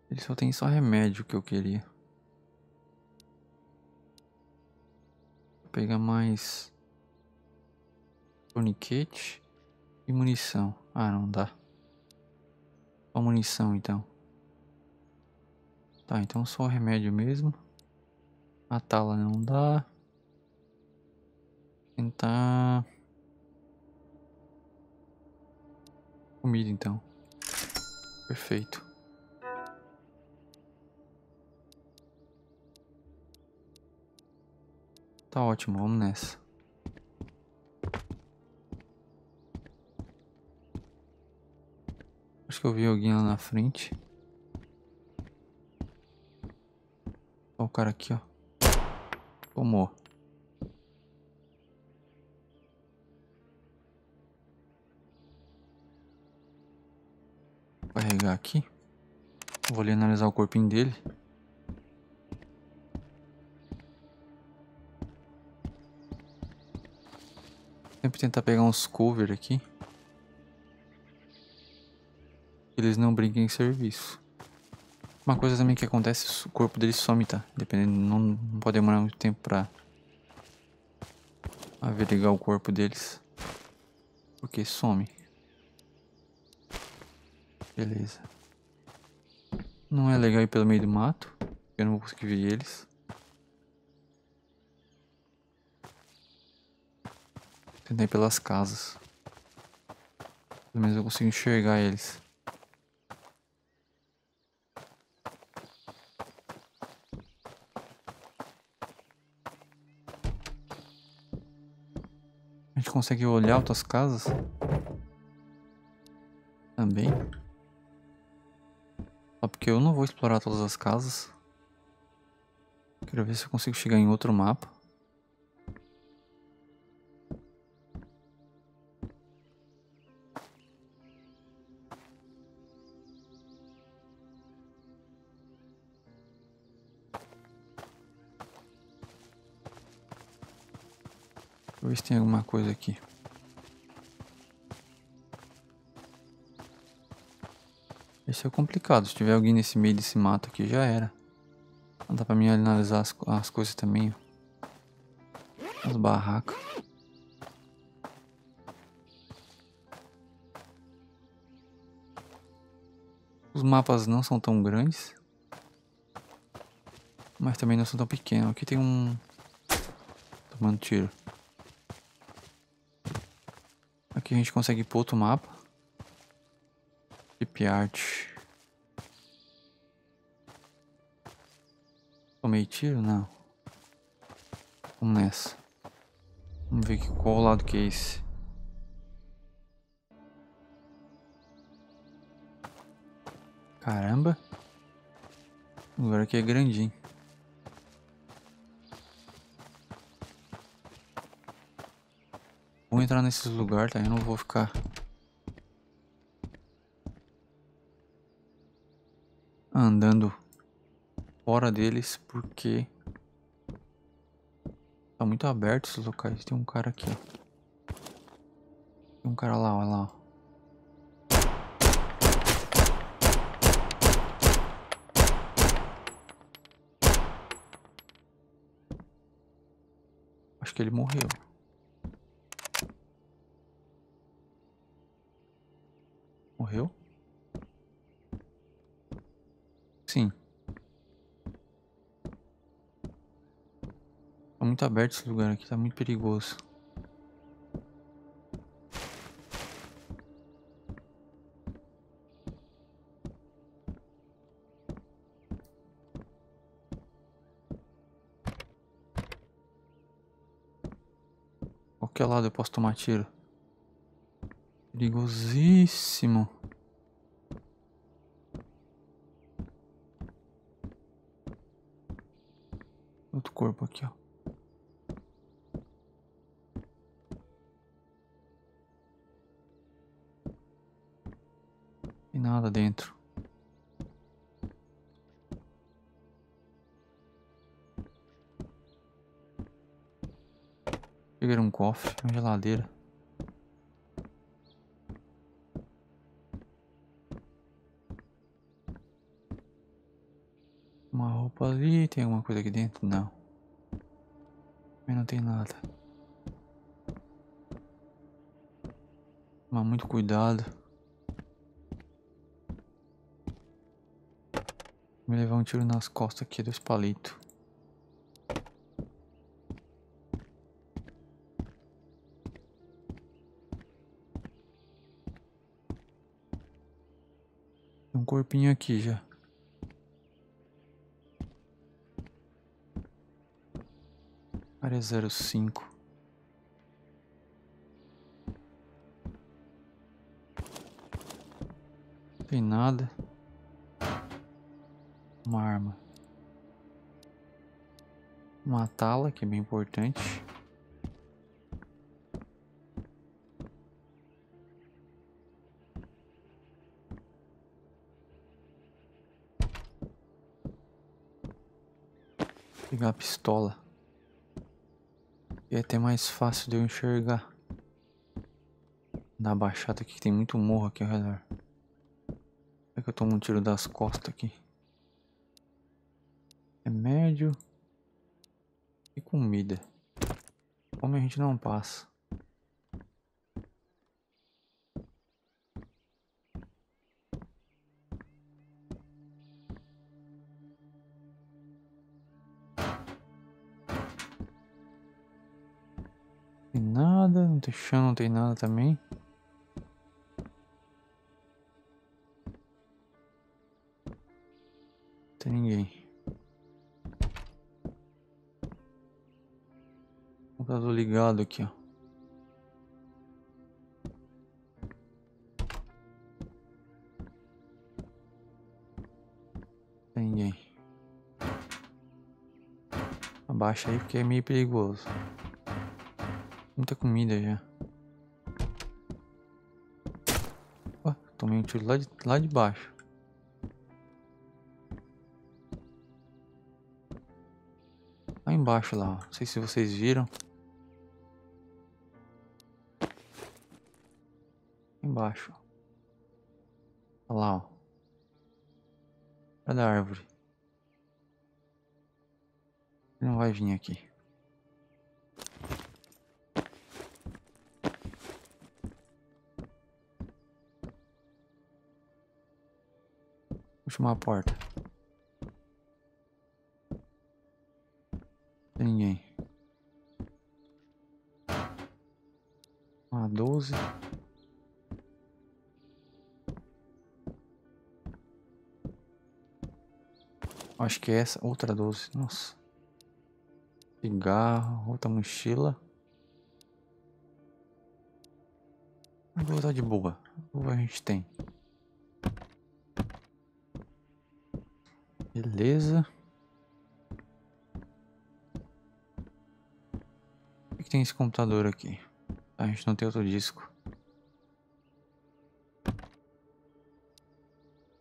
Ele só tem só remédio que eu queria. Vou pegar mais... Toniquete. E munição? Ah, não dá. Só munição então. Tá, então só remédio mesmo. A tala não dá. Tentar... Comida então. Perfeito. Tá ótimo, vamos nessa. que eu vi alguém lá na frente. Olha o cara aqui, ó. Tomou. Vou carregar aqui. Vou ali analisar o corpinho dele. Sempre tentar pegar uns cover aqui. eles não brinquem em serviço. Uma coisa também que acontece, o corpo deles some, tá? Dependendo, não, não pode demorar muito tempo pra averiguar o corpo deles. Porque some. Beleza. Não é legal ir pelo meio do mato. Eu não vou conseguir ver eles. Tentar ir pelas casas. Pelo menos eu consigo enxergar eles. consegue olhar outras casas? Também. Só ah, porque eu não vou explorar todas as casas. Quero ver se eu consigo chegar em outro mapa. coisa aqui. Esse é complicado. Se tiver alguém nesse meio desse mato aqui, já era. Dá pra mim analisar as, as coisas também. Ó. As barracas. Os mapas não são tão grandes. Mas também não são tão pequenos. Aqui tem um... Tomando tiro. a gente consegue ir outro mapa. Flip Art. Tomei tiro? Não. Vamos nessa. Vamos ver qual lado que é esse. Caramba. O lugar aqui é grandinho. entrar nesses lugares, tá? Eu não vou ficar... Andando fora deles, porque... Tá muito aberto esses locais. Tem um cara aqui, ó. Tem um cara lá, olha lá, ó. Acho que ele morreu. muito tá aberto esse lugar aqui, tá muito perigoso. Qualquer lado eu posso tomar tiro. Perigosíssimo. Outro corpo aqui, ó. Pegar um cofre, uma geladeira. Uma roupa ali, tem alguma coisa aqui dentro? Não. Também não tem nada. Mas muito cuidado. Me levar um tiro nas costas aqui dos palitos. corpinho aqui já. Área 05. cinco. tem nada. Uma arma. Matá-la, que é bem importante. pegar a pistola. E é até mais fácil de eu enxergar. Na baixada aqui que tem muito morro aqui ao redor. Será é que eu tomo um tiro das costas aqui? Remédio é e comida. Como a gente não passa. chão não tem nada também. Não tem ninguém. Computador ligado aqui, ó. ninguém. Abaixa aí porque é meio perigoso muita comida já. Ué, tomei um tiro lá de, lá de baixo. Lá embaixo lá, ó. não sei se vocês viram. Embaixo. Olha lá, ó. da árvore. Ele não vai vir aqui. uma porta. Tem ninguém. Uma ah, doze. Acho que é essa, outra doze. Nossa. Cigarro, outra mochila. Vou usar de boa. Boa a gente tem. Beleza. O que, que tem esse computador aqui? Ah, a gente não tem outro disco.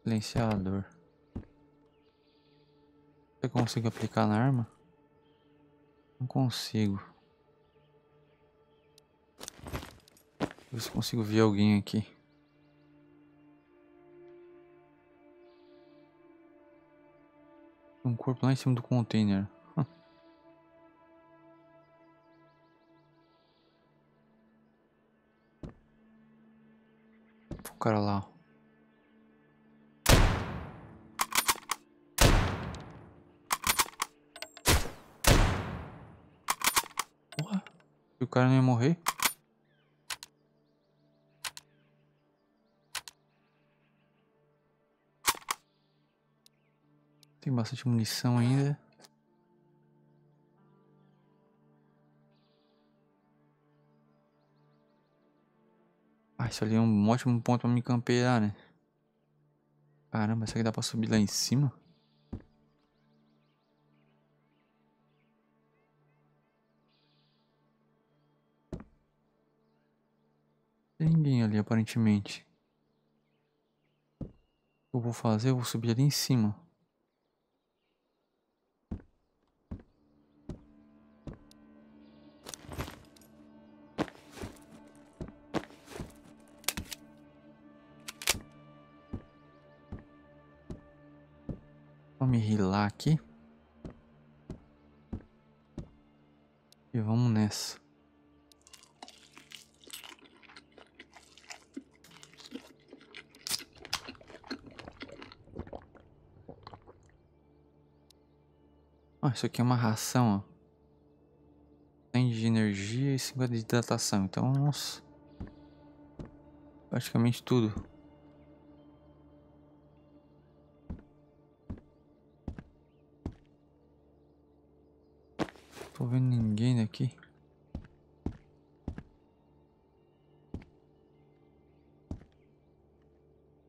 Silenciador. Eu consigo aplicar na arma? Não consigo. Ver se consigo ver alguém aqui. um corpo lá em cima do container. O cara lá. o cara não ia morrer? Tem bastante munição ainda. Ah, isso ali é um ótimo ponto pra me campear, né? Caramba, será que dá pra subir lá em cima? Tem ninguém ali, aparentemente. O que eu vou fazer? Eu vou subir ali em cima. Vamos me rilar aqui. E vamos nessa. Oh, isso aqui é uma ração, ó. de energia e 50 de hidratação. Então, Praticamente tudo. tô vendo ninguém aqui.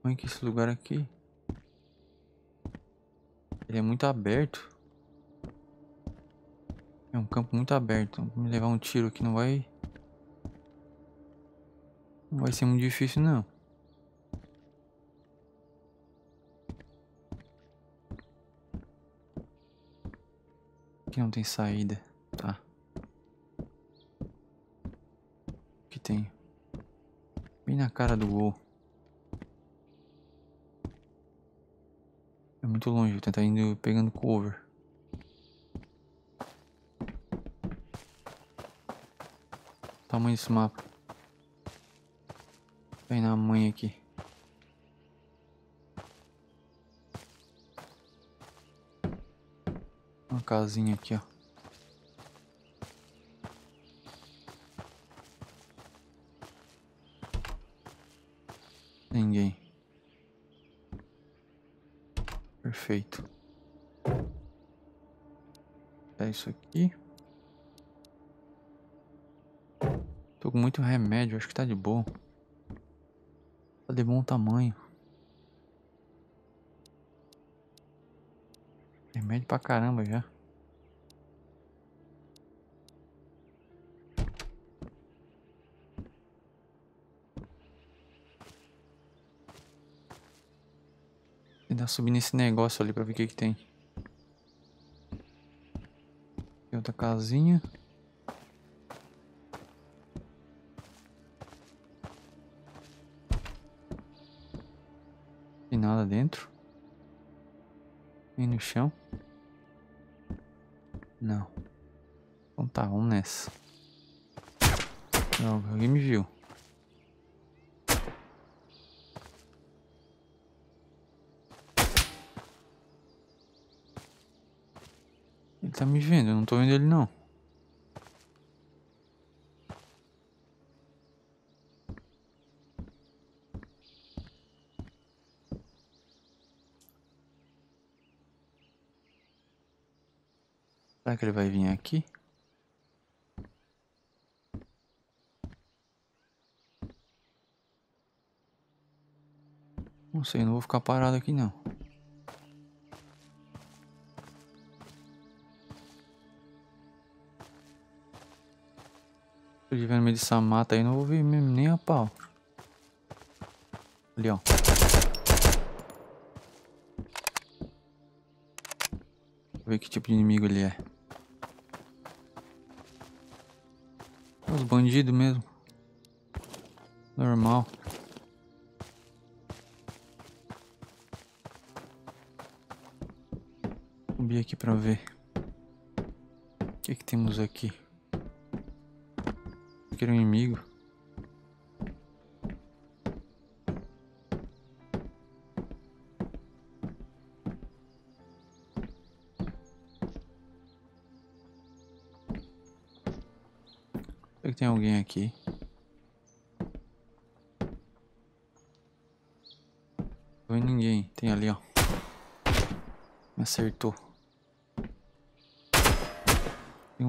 Como é que esse lugar aqui? Ele é muito aberto. É um campo muito aberto. Vou me levar um tiro aqui não vai... Não vai ser muito difícil não. Aqui não tem saída. tenho. Bem na cara do gol. É muito longe, vou tentar indo pegando cover. Tamanho desse mapa. Vem na mãe aqui. Uma casinha aqui, ó. pra caramba já. Tentar subir nesse negócio ali pra ver o que que tem. Tem outra casinha. Tem nada dentro. Tem no chão. Tá, vamos nessa. Não, alguém me viu. Ele tá me vendo, eu não tô vendo ele não. Será que ele vai vir aqui? Não sei, não vou ficar parado aqui não. Se eu estiver no meio dessa mata aí, não vou ver nem a pau. Ali, ó. Vou ver que tipo de inimigo ele é. Os é bandidos mesmo. Normal. subir aqui para ver. O que, que temos aqui? Quero um inimigo. Será que tem alguém aqui? Não tem ninguém. Tem ali, ó. Me acertou.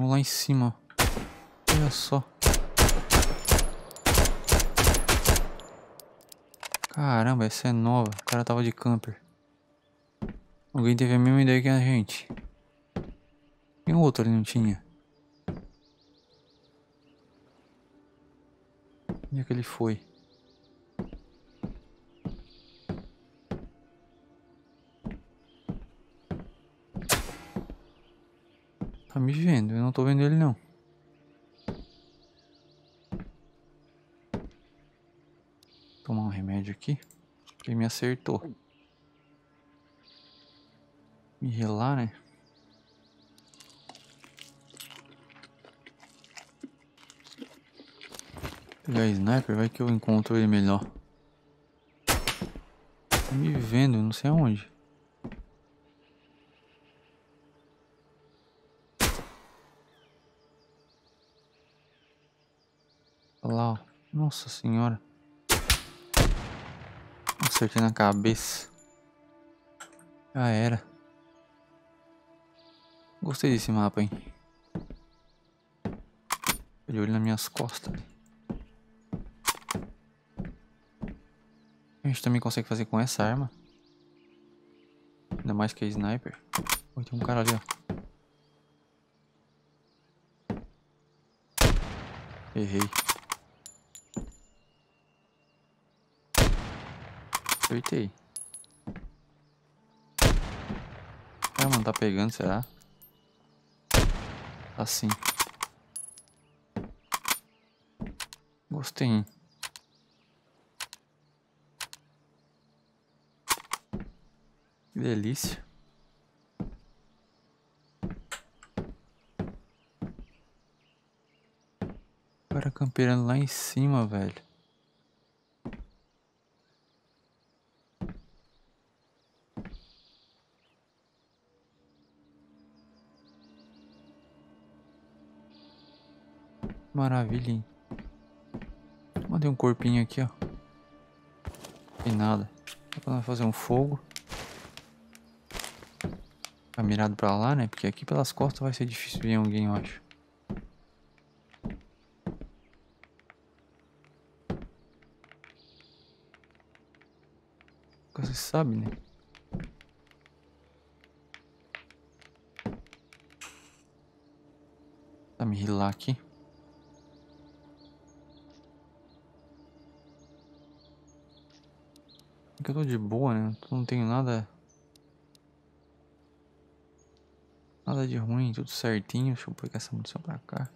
Vamos lá em cima. Olha só. Caramba, essa é nova. O cara tava de camper. Alguém teve a mesma ideia que a gente. E o outro ali não tinha. Onde é que ele foi? tô vendo ele não. Tomar um remédio aqui. Ele me acertou. Me relar, né? Pegar sniper, vai que eu encontro ele melhor. Tá me vendo, não sei aonde. Nossa senhora. Acertei na cabeça. Já era. Gostei desse mapa, hein. Ele olho nas minhas costas. A gente também consegue fazer com essa arma. Ainda mais que é sniper. tem um cara ali, ó. Errei. acertei. Ah, mano, tá pegando, será? Assim. Gostei, hein? Que delícia. Para campeirando lá em cima, velho. maravilha, hein? Mandei um corpinho aqui, ó. E nada. Vamos fazer um fogo. Tá mirado pra lá, né? Porque aqui pelas costas vai ser difícil ver alguém, eu acho. Você sabe, né? Tá, me rilar aqui. Aqui eu tô de boa, né? não tenho nada... Nada de ruim, tudo certinho. Deixa eu pegar essa munição pra cá.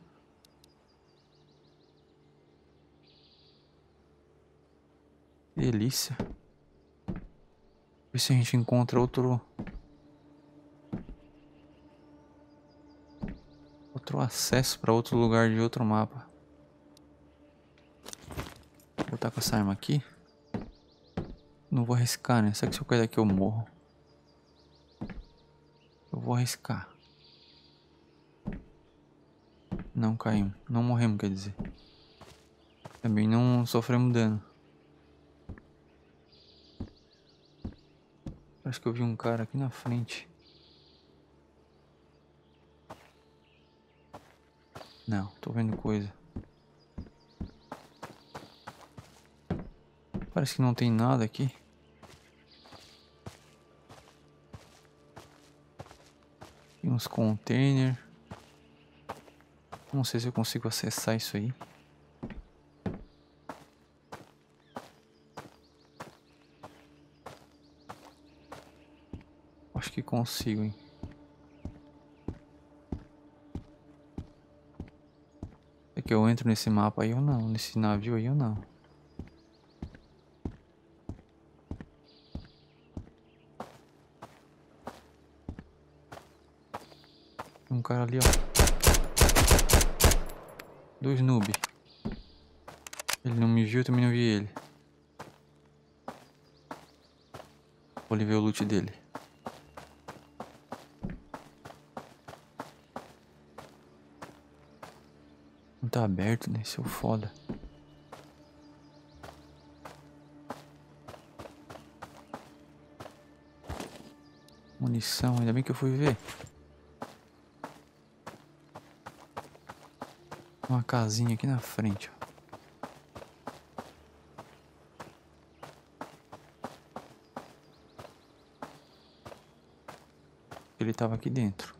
Delícia. Ver se a gente encontra outro... Outro acesso pra outro lugar de outro mapa. Vou botar com essa arma aqui não vou arriscar, né? Será que se eu cair daqui eu morro? Eu vou arriscar. Não caímos. Não morremos, quer dizer. Também não sofremos dano. Acho que eu vi um cara aqui na frente. Não, tô vendo coisa. Parece que não tem nada aqui. uns container. Não sei se eu consigo acessar isso aí. Acho que consigo, hein. É que eu entro nesse mapa aí ou não? Nesse navio aí ou não? cara ali, ó. Dois noob. Ele não me viu, eu também não vi ele. Vou ali ver o loot dele. Não tá aberto, né? Seu foda. Munição, ainda bem que eu fui ver. Tem uma casinha aqui na frente, ó. Ele estava aqui dentro.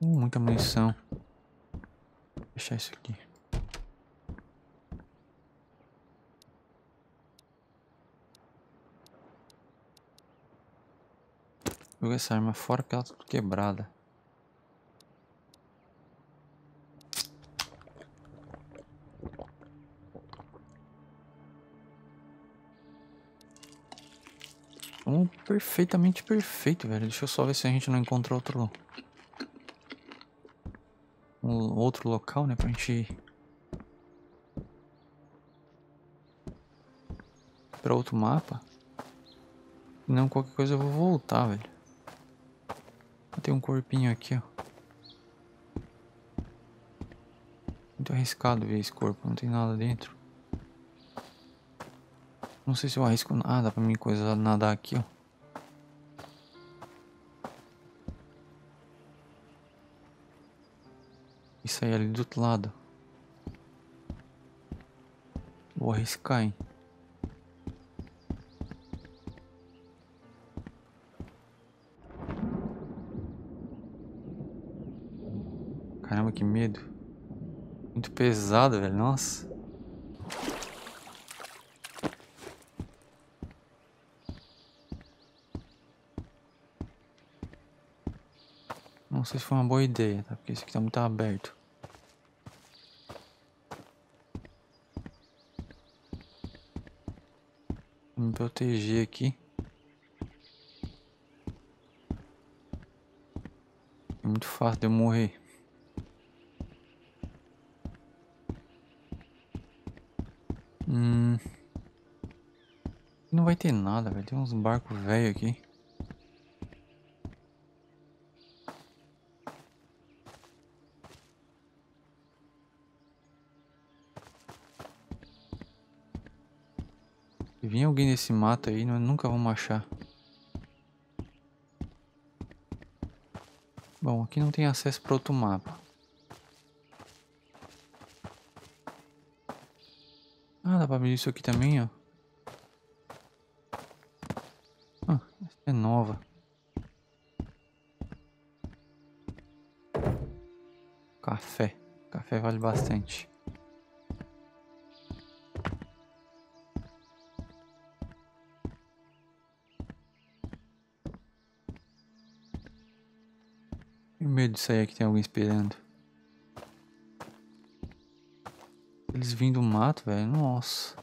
Hum, muita munição. Vou deixar isso aqui. É essa arma fora porque ela tá quebrada. Um perfeitamente perfeito, velho. Deixa eu só ver se a gente não encontra outro... Um outro local, né? Pra gente ir... Pra outro mapa. Não, qualquer coisa eu vou voltar, velho. Tem um corpinho aqui, ó. Muito arriscado ver esse corpo, não tem nada dentro. Não sei se eu arrisco nada pra mim coisa nadar aqui, ó. E sair ali do outro lado. Vou arriscar, hein. que medo. Muito pesado, velho. Nossa. Não sei se foi uma boa ideia, tá? Porque isso aqui tá muito aberto. Vou me proteger aqui. É muito fácil de eu morrer. tem nada, velho. Tem uns barcos velho aqui. Se vir alguém nesse mato aí, nós nunca vamos achar. Bom, aqui não tem acesso para outro mapa. Ah, dá pra abrir isso aqui também, ó. café vale bastante. Tenho medo de sair que tem alguém esperando. Eles vindo do mato, velho. Nossa.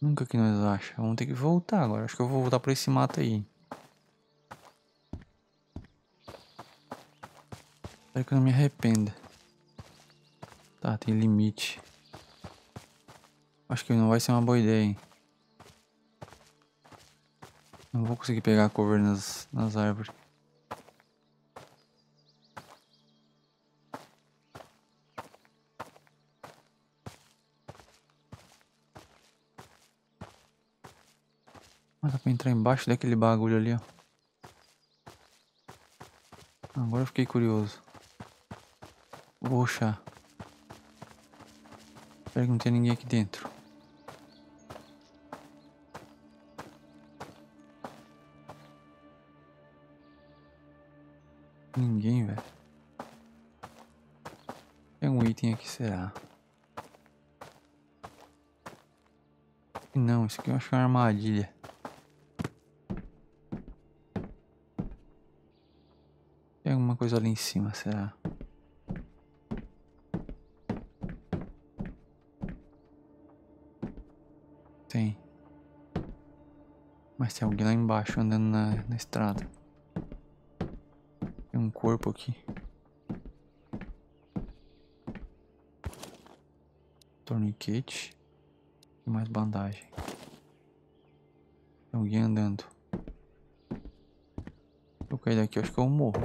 Nunca que nós acha. Vamos ter que voltar agora. Acho que eu vou voltar pra esse mato aí. Espero é que eu não me arrependa. Tá, tem limite. Acho que não vai ser uma boa ideia, hein? Não vou conseguir pegar cover nas, nas árvores. Ah, dá pra entrar embaixo daquele bagulho ali, ó. Agora eu fiquei curioso. Poxa. Espero que não tenha ninguém aqui dentro. Ninguém, velho. Tem um item aqui, será? Não, isso aqui eu acho que é uma armadilha. Tem alguma coisa ali em cima, será? Parece alguém lá embaixo andando na, na estrada. Tem um corpo aqui. Torniquete. E mais bandagem. Tem alguém andando. Se eu cair daqui, eu acho que eu morro.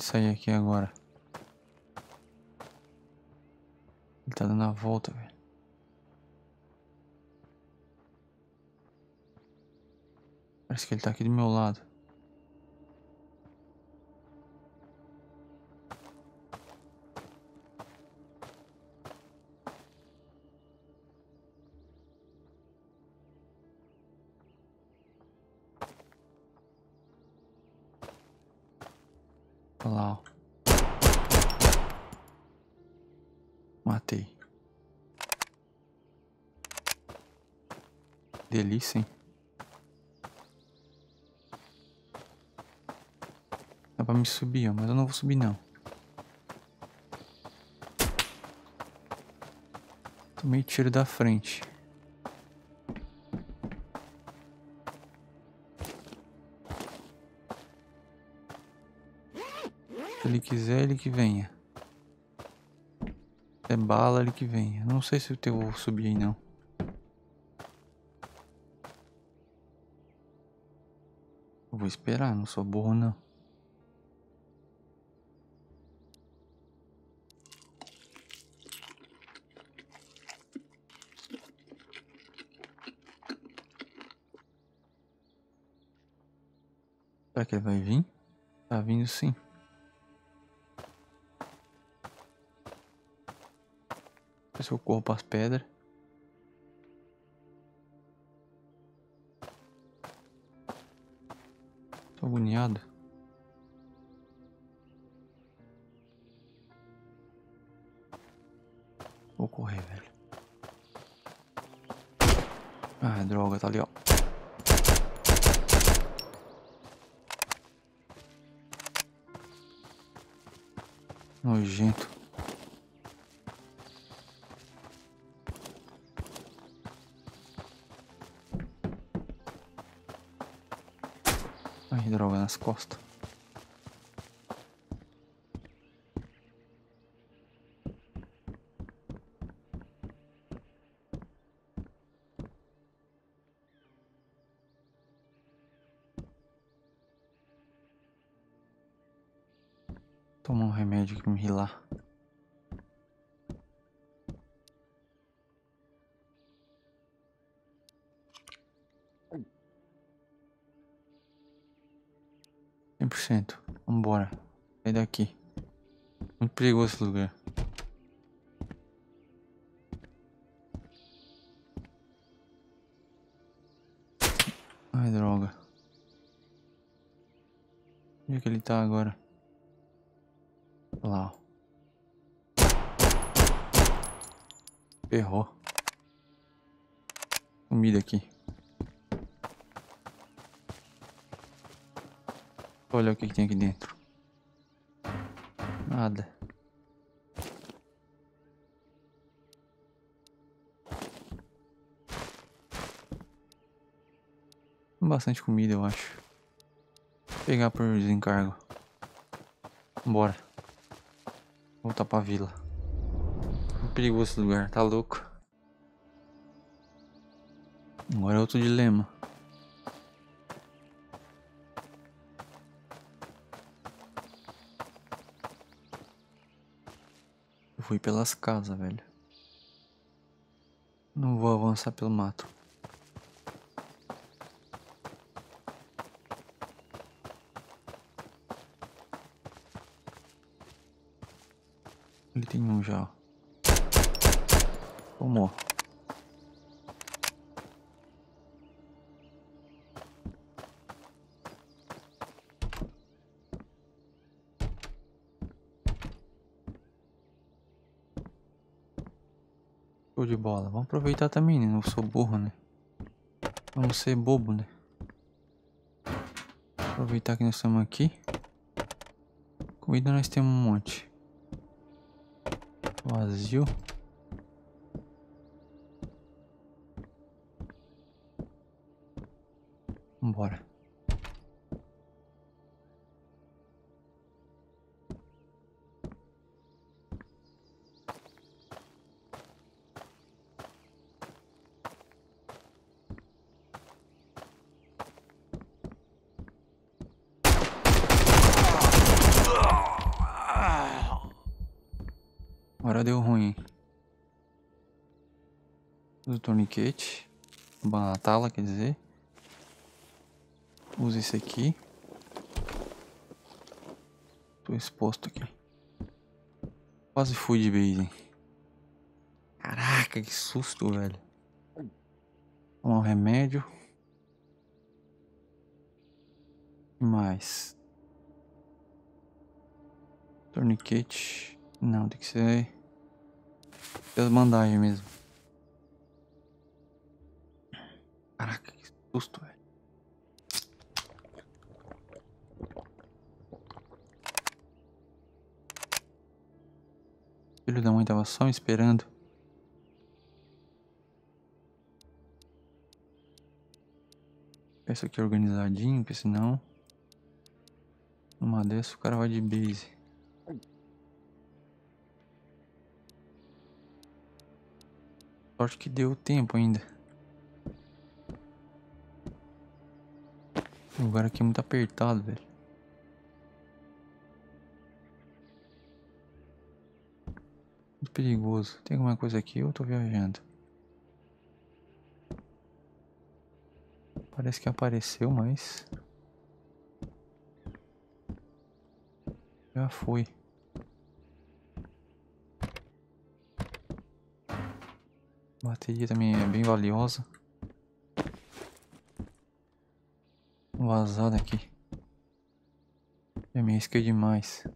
de sair aqui agora. Ele tá dando a volta, velho. Parece que ele tá aqui do meu lado. me subir, ó, mas eu não vou subir não. Tomei tiro da frente. Se ele quiser, ele que venha. Se é bala, ele que venha. Não sei se eu vou subir aí não. Vou esperar, não sou burro não. que ele vai vir? Tá vindo sim. Ver se eu corro para as pedras. Tô agoniado. Vou correr, velho. Ah, droga, tá ali, ó. Nojento. Ai, droga, nas costas. Bundesliga. bastante comida, eu acho. Vou pegar por desencargo. Bora. Voltar pra vila. É perigoso esse lugar, tá louco? Agora é outro dilema. Eu fui pelas casas, velho. Não vou avançar pelo mato. aproveitar também, né? Não sou burro, né? Vamos ser bobo, né? Aproveitar que nós estamos aqui. Comida nós temos um monte. Vazio. Use o torniquete. A quer dizer. Use esse aqui. Tô exposto aqui. Quase fui de base. Caraca, que susto, velho. Tomar um remédio. Mais. Torniquete. Não, tem que ser. Tem as bandagens mesmo. Caraca, que susto, velho. filho da mãe tava só me esperando. Peço aqui é organizadinho, porque senão. Numa dessa o cara vai de base. Sorte que deu tempo ainda. O lugar aqui é muito apertado, velho. Muito perigoso. Tem alguma coisa aqui ou eu tô viajando? Parece que apareceu, mas... Já foi. A bateria também é bem valiosa. vazar daqui. Já me risquei demais.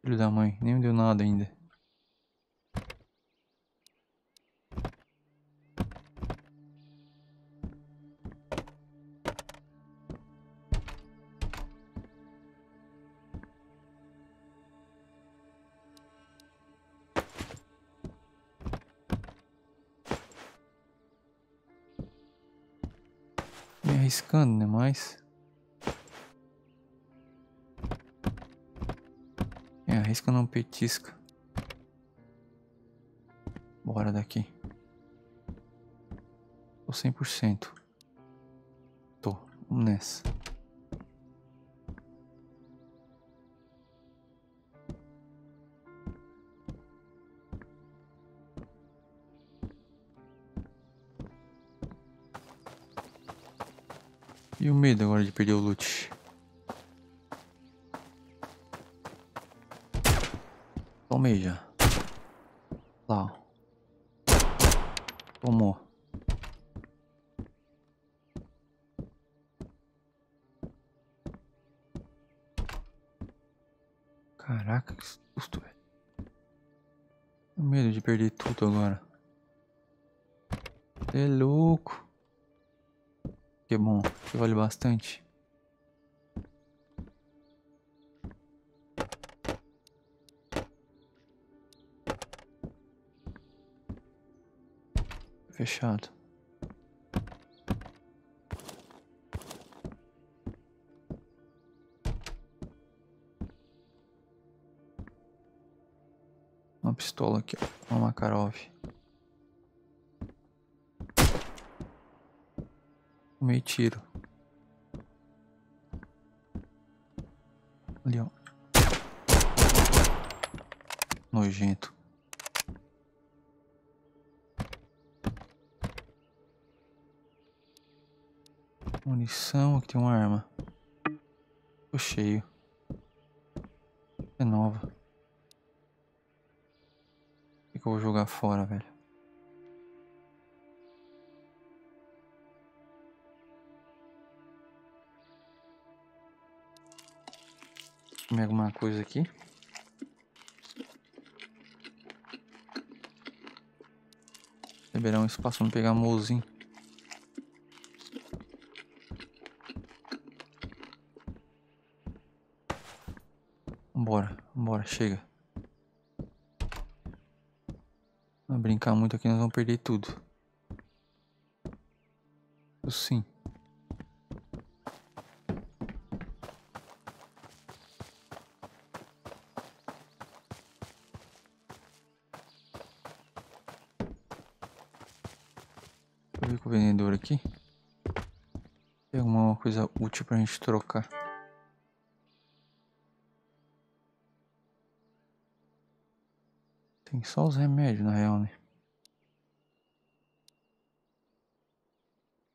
Filho da mãe, nem deu nada ainda. arriscando, né? Mas... É, arrisca não petisca. Bora daqui. Tô 100%. Tô. Vamos nessa. E o medo agora de perder o loot. Tomei já. Lá, ó. bastante. Fechado. Uma pistola aqui, Uma Makarov. Meio tiro. nojento. Munição, aqui tem uma arma. Tô cheio. É nova. O que, que eu vou jogar fora, velho? comer alguma coisa aqui. Liberar um espaço pra pegar mozinho. Vambora, vambora, chega. Não brincar muito aqui, nós vamos perder tudo. Sim. aqui. Tem alguma coisa útil pra gente trocar. Tem só os remédios, na real, né?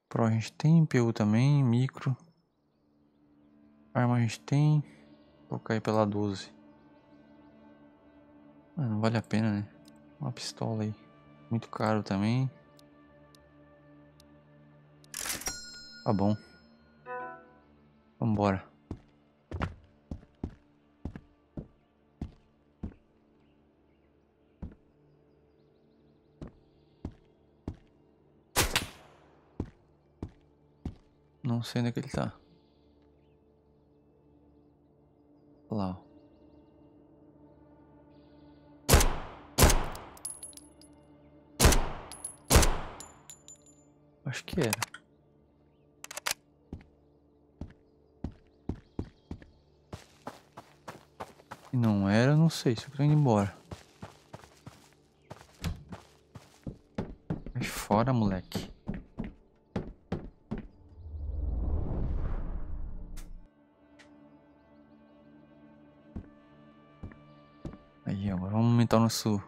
Pro a gente tem, PU também, micro. Arma a gente tem. Vou cair pela 12. Mas não vale a pena, né? Uma pistola aí. Muito caro também. Tá bom. Vambora. Não sei onde é que ele tá. Lá, ó. Acho que era. não era, não sei, só tô indo embora. Vai fora, moleque. Aí, agora vamos aumentar o nosso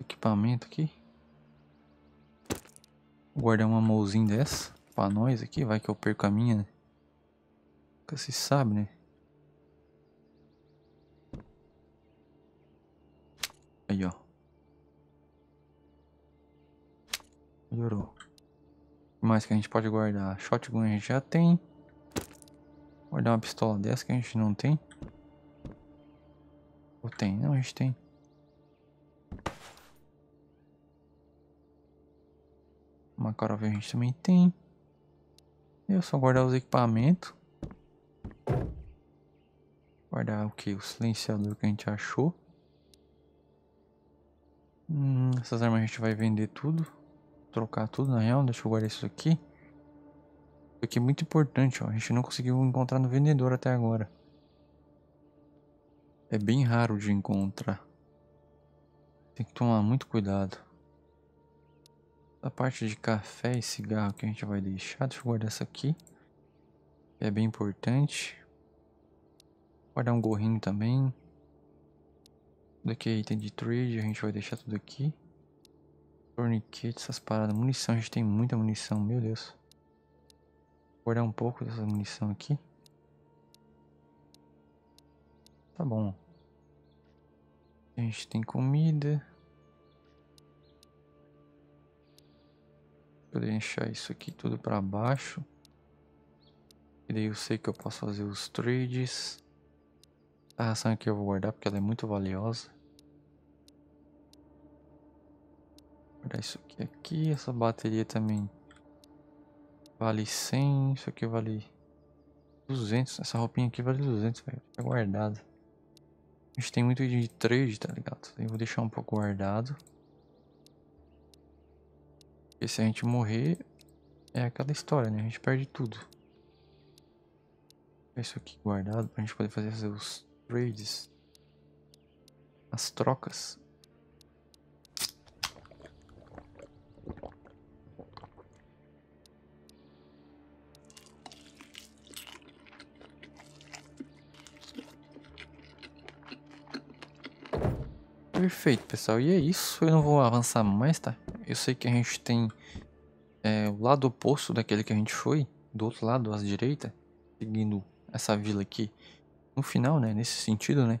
equipamento aqui. Vou guardar uma mãozinha dessa pra nós aqui, vai que eu perco a minha, né? Nunca se sabe, né? mais que a gente pode guardar? Shotgun a gente já tem. guardar uma pistola dessa que a gente não tem. Ou tem? Não, a gente tem. Uma carova a gente também tem. Eu é só guardar os equipamentos. Guardar o que? O silenciador que a gente achou. Hum, essas armas a gente vai vender tudo trocar tudo na real. Deixa eu guardar isso aqui. Isso aqui é muito importante, ó. A gente não conseguiu encontrar no vendedor até agora. É bem raro de encontrar. Tem que tomar muito cuidado. A parte de café e cigarro que a gente vai deixar. Deixa eu guardar essa aqui. É bem importante. Guardar um gorrinho também. Daqui é item de trade, a gente vai deixar tudo aqui. Torniquete, essas paradas. Munição, a gente tem muita munição, meu Deus. Vou guardar um pouco dessa munição aqui. Tá bom. A gente tem comida. Vou deixar isso aqui tudo para baixo. E daí eu sei que eu posso fazer os trades. A ração aqui eu vou guardar porque ela é muito valiosa. Guardar isso aqui, aqui, essa bateria também vale 100, isso aqui vale 200, essa roupinha aqui vale 200, velho, Tá guardado. A gente tem muito de trade, tá ligado? Eu vou deixar um pouco guardado. Porque se a gente morrer, é aquela história, né? A gente perde tudo. É isso aqui guardado pra gente poder fazer os trades. As trocas. Perfeito, pessoal. E é isso. Eu não vou avançar mais, tá? Eu sei que a gente tem é, o lado oposto daquele que a gente foi, do outro lado, à direita, seguindo essa vila aqui. No final, né? Nesse sentido, né?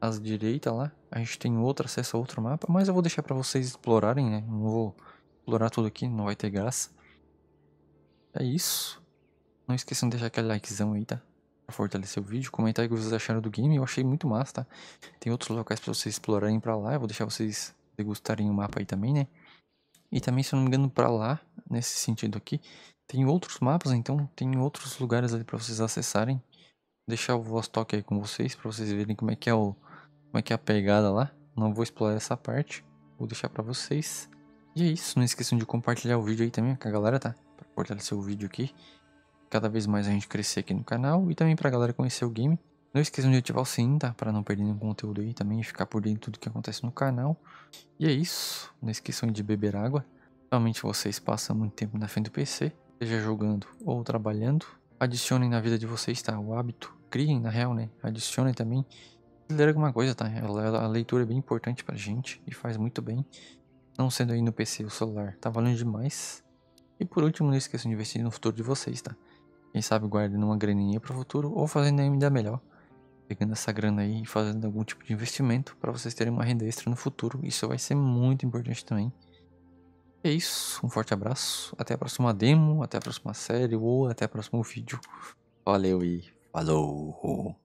À direita lá, a gente tem outro acesso a outro mapa, mas eu vou deixar para vocês explorarem, né? Não vou explorar tudo aqui, não vai ter graça. É isso. Não esqueçam de deixar aquele likezão aí, tá? Para fortalecer o vídeo, comentar o que vocês acharam do game. Eu achei muito massa, tá? Tem outros locais para vocês explorarem para lá. Eu vou deixar vocês degustarem o mapa aí também, né? E também, se eu não me engano, para lá, nesse sentido aqui, tem outros mapas, então tem outros lugares ali para vocês acessarem. Vou deixar o Vostok aí com vocês, para vocês verem como é que é, o, como é, que é a pegada lá. Não vou explorar essa parte, vou deixar para vocês. E é isso, não esqueçam de compartilhar o vídeo aí também com a galera, tá? para fortalecer o vídeo aqui cada vez mais a gente crescer aqui no canal e também pra galera conhecer o game. Não esqueçam de ativar o sininho, tá? Pra não perder nenhum conteúdo aí também e ficar por dentro de tudo que acontece no canal. E é isso. Não esqueçam de beber água. Realmente vocês passam muito tempo na frente do PC, seja jogando ou trabalhando. Adicionem na vida de vocês, tá? O hábito. Criem, na real, né? Adicionem também. Ler alguma coisa, tá? A leitura é bem importante pra gente e faz muito bem. Não sendo aí no PC o celular, tá valendo demais. E por último, não esqueçam de investir no futuro de vocês, tá? Quem sabe guardando uma graninha para o futuro ou fazendo ainda melhor. Pegando essa grana aí e fazendo algum tipo de investimento para vocês terem uma renda extra no futuro. Isso vai ser muito importante também. É isso, um forte abraço, até a próxima demo, até a próxima série ou até o próximo vídeo. Valeu e falou!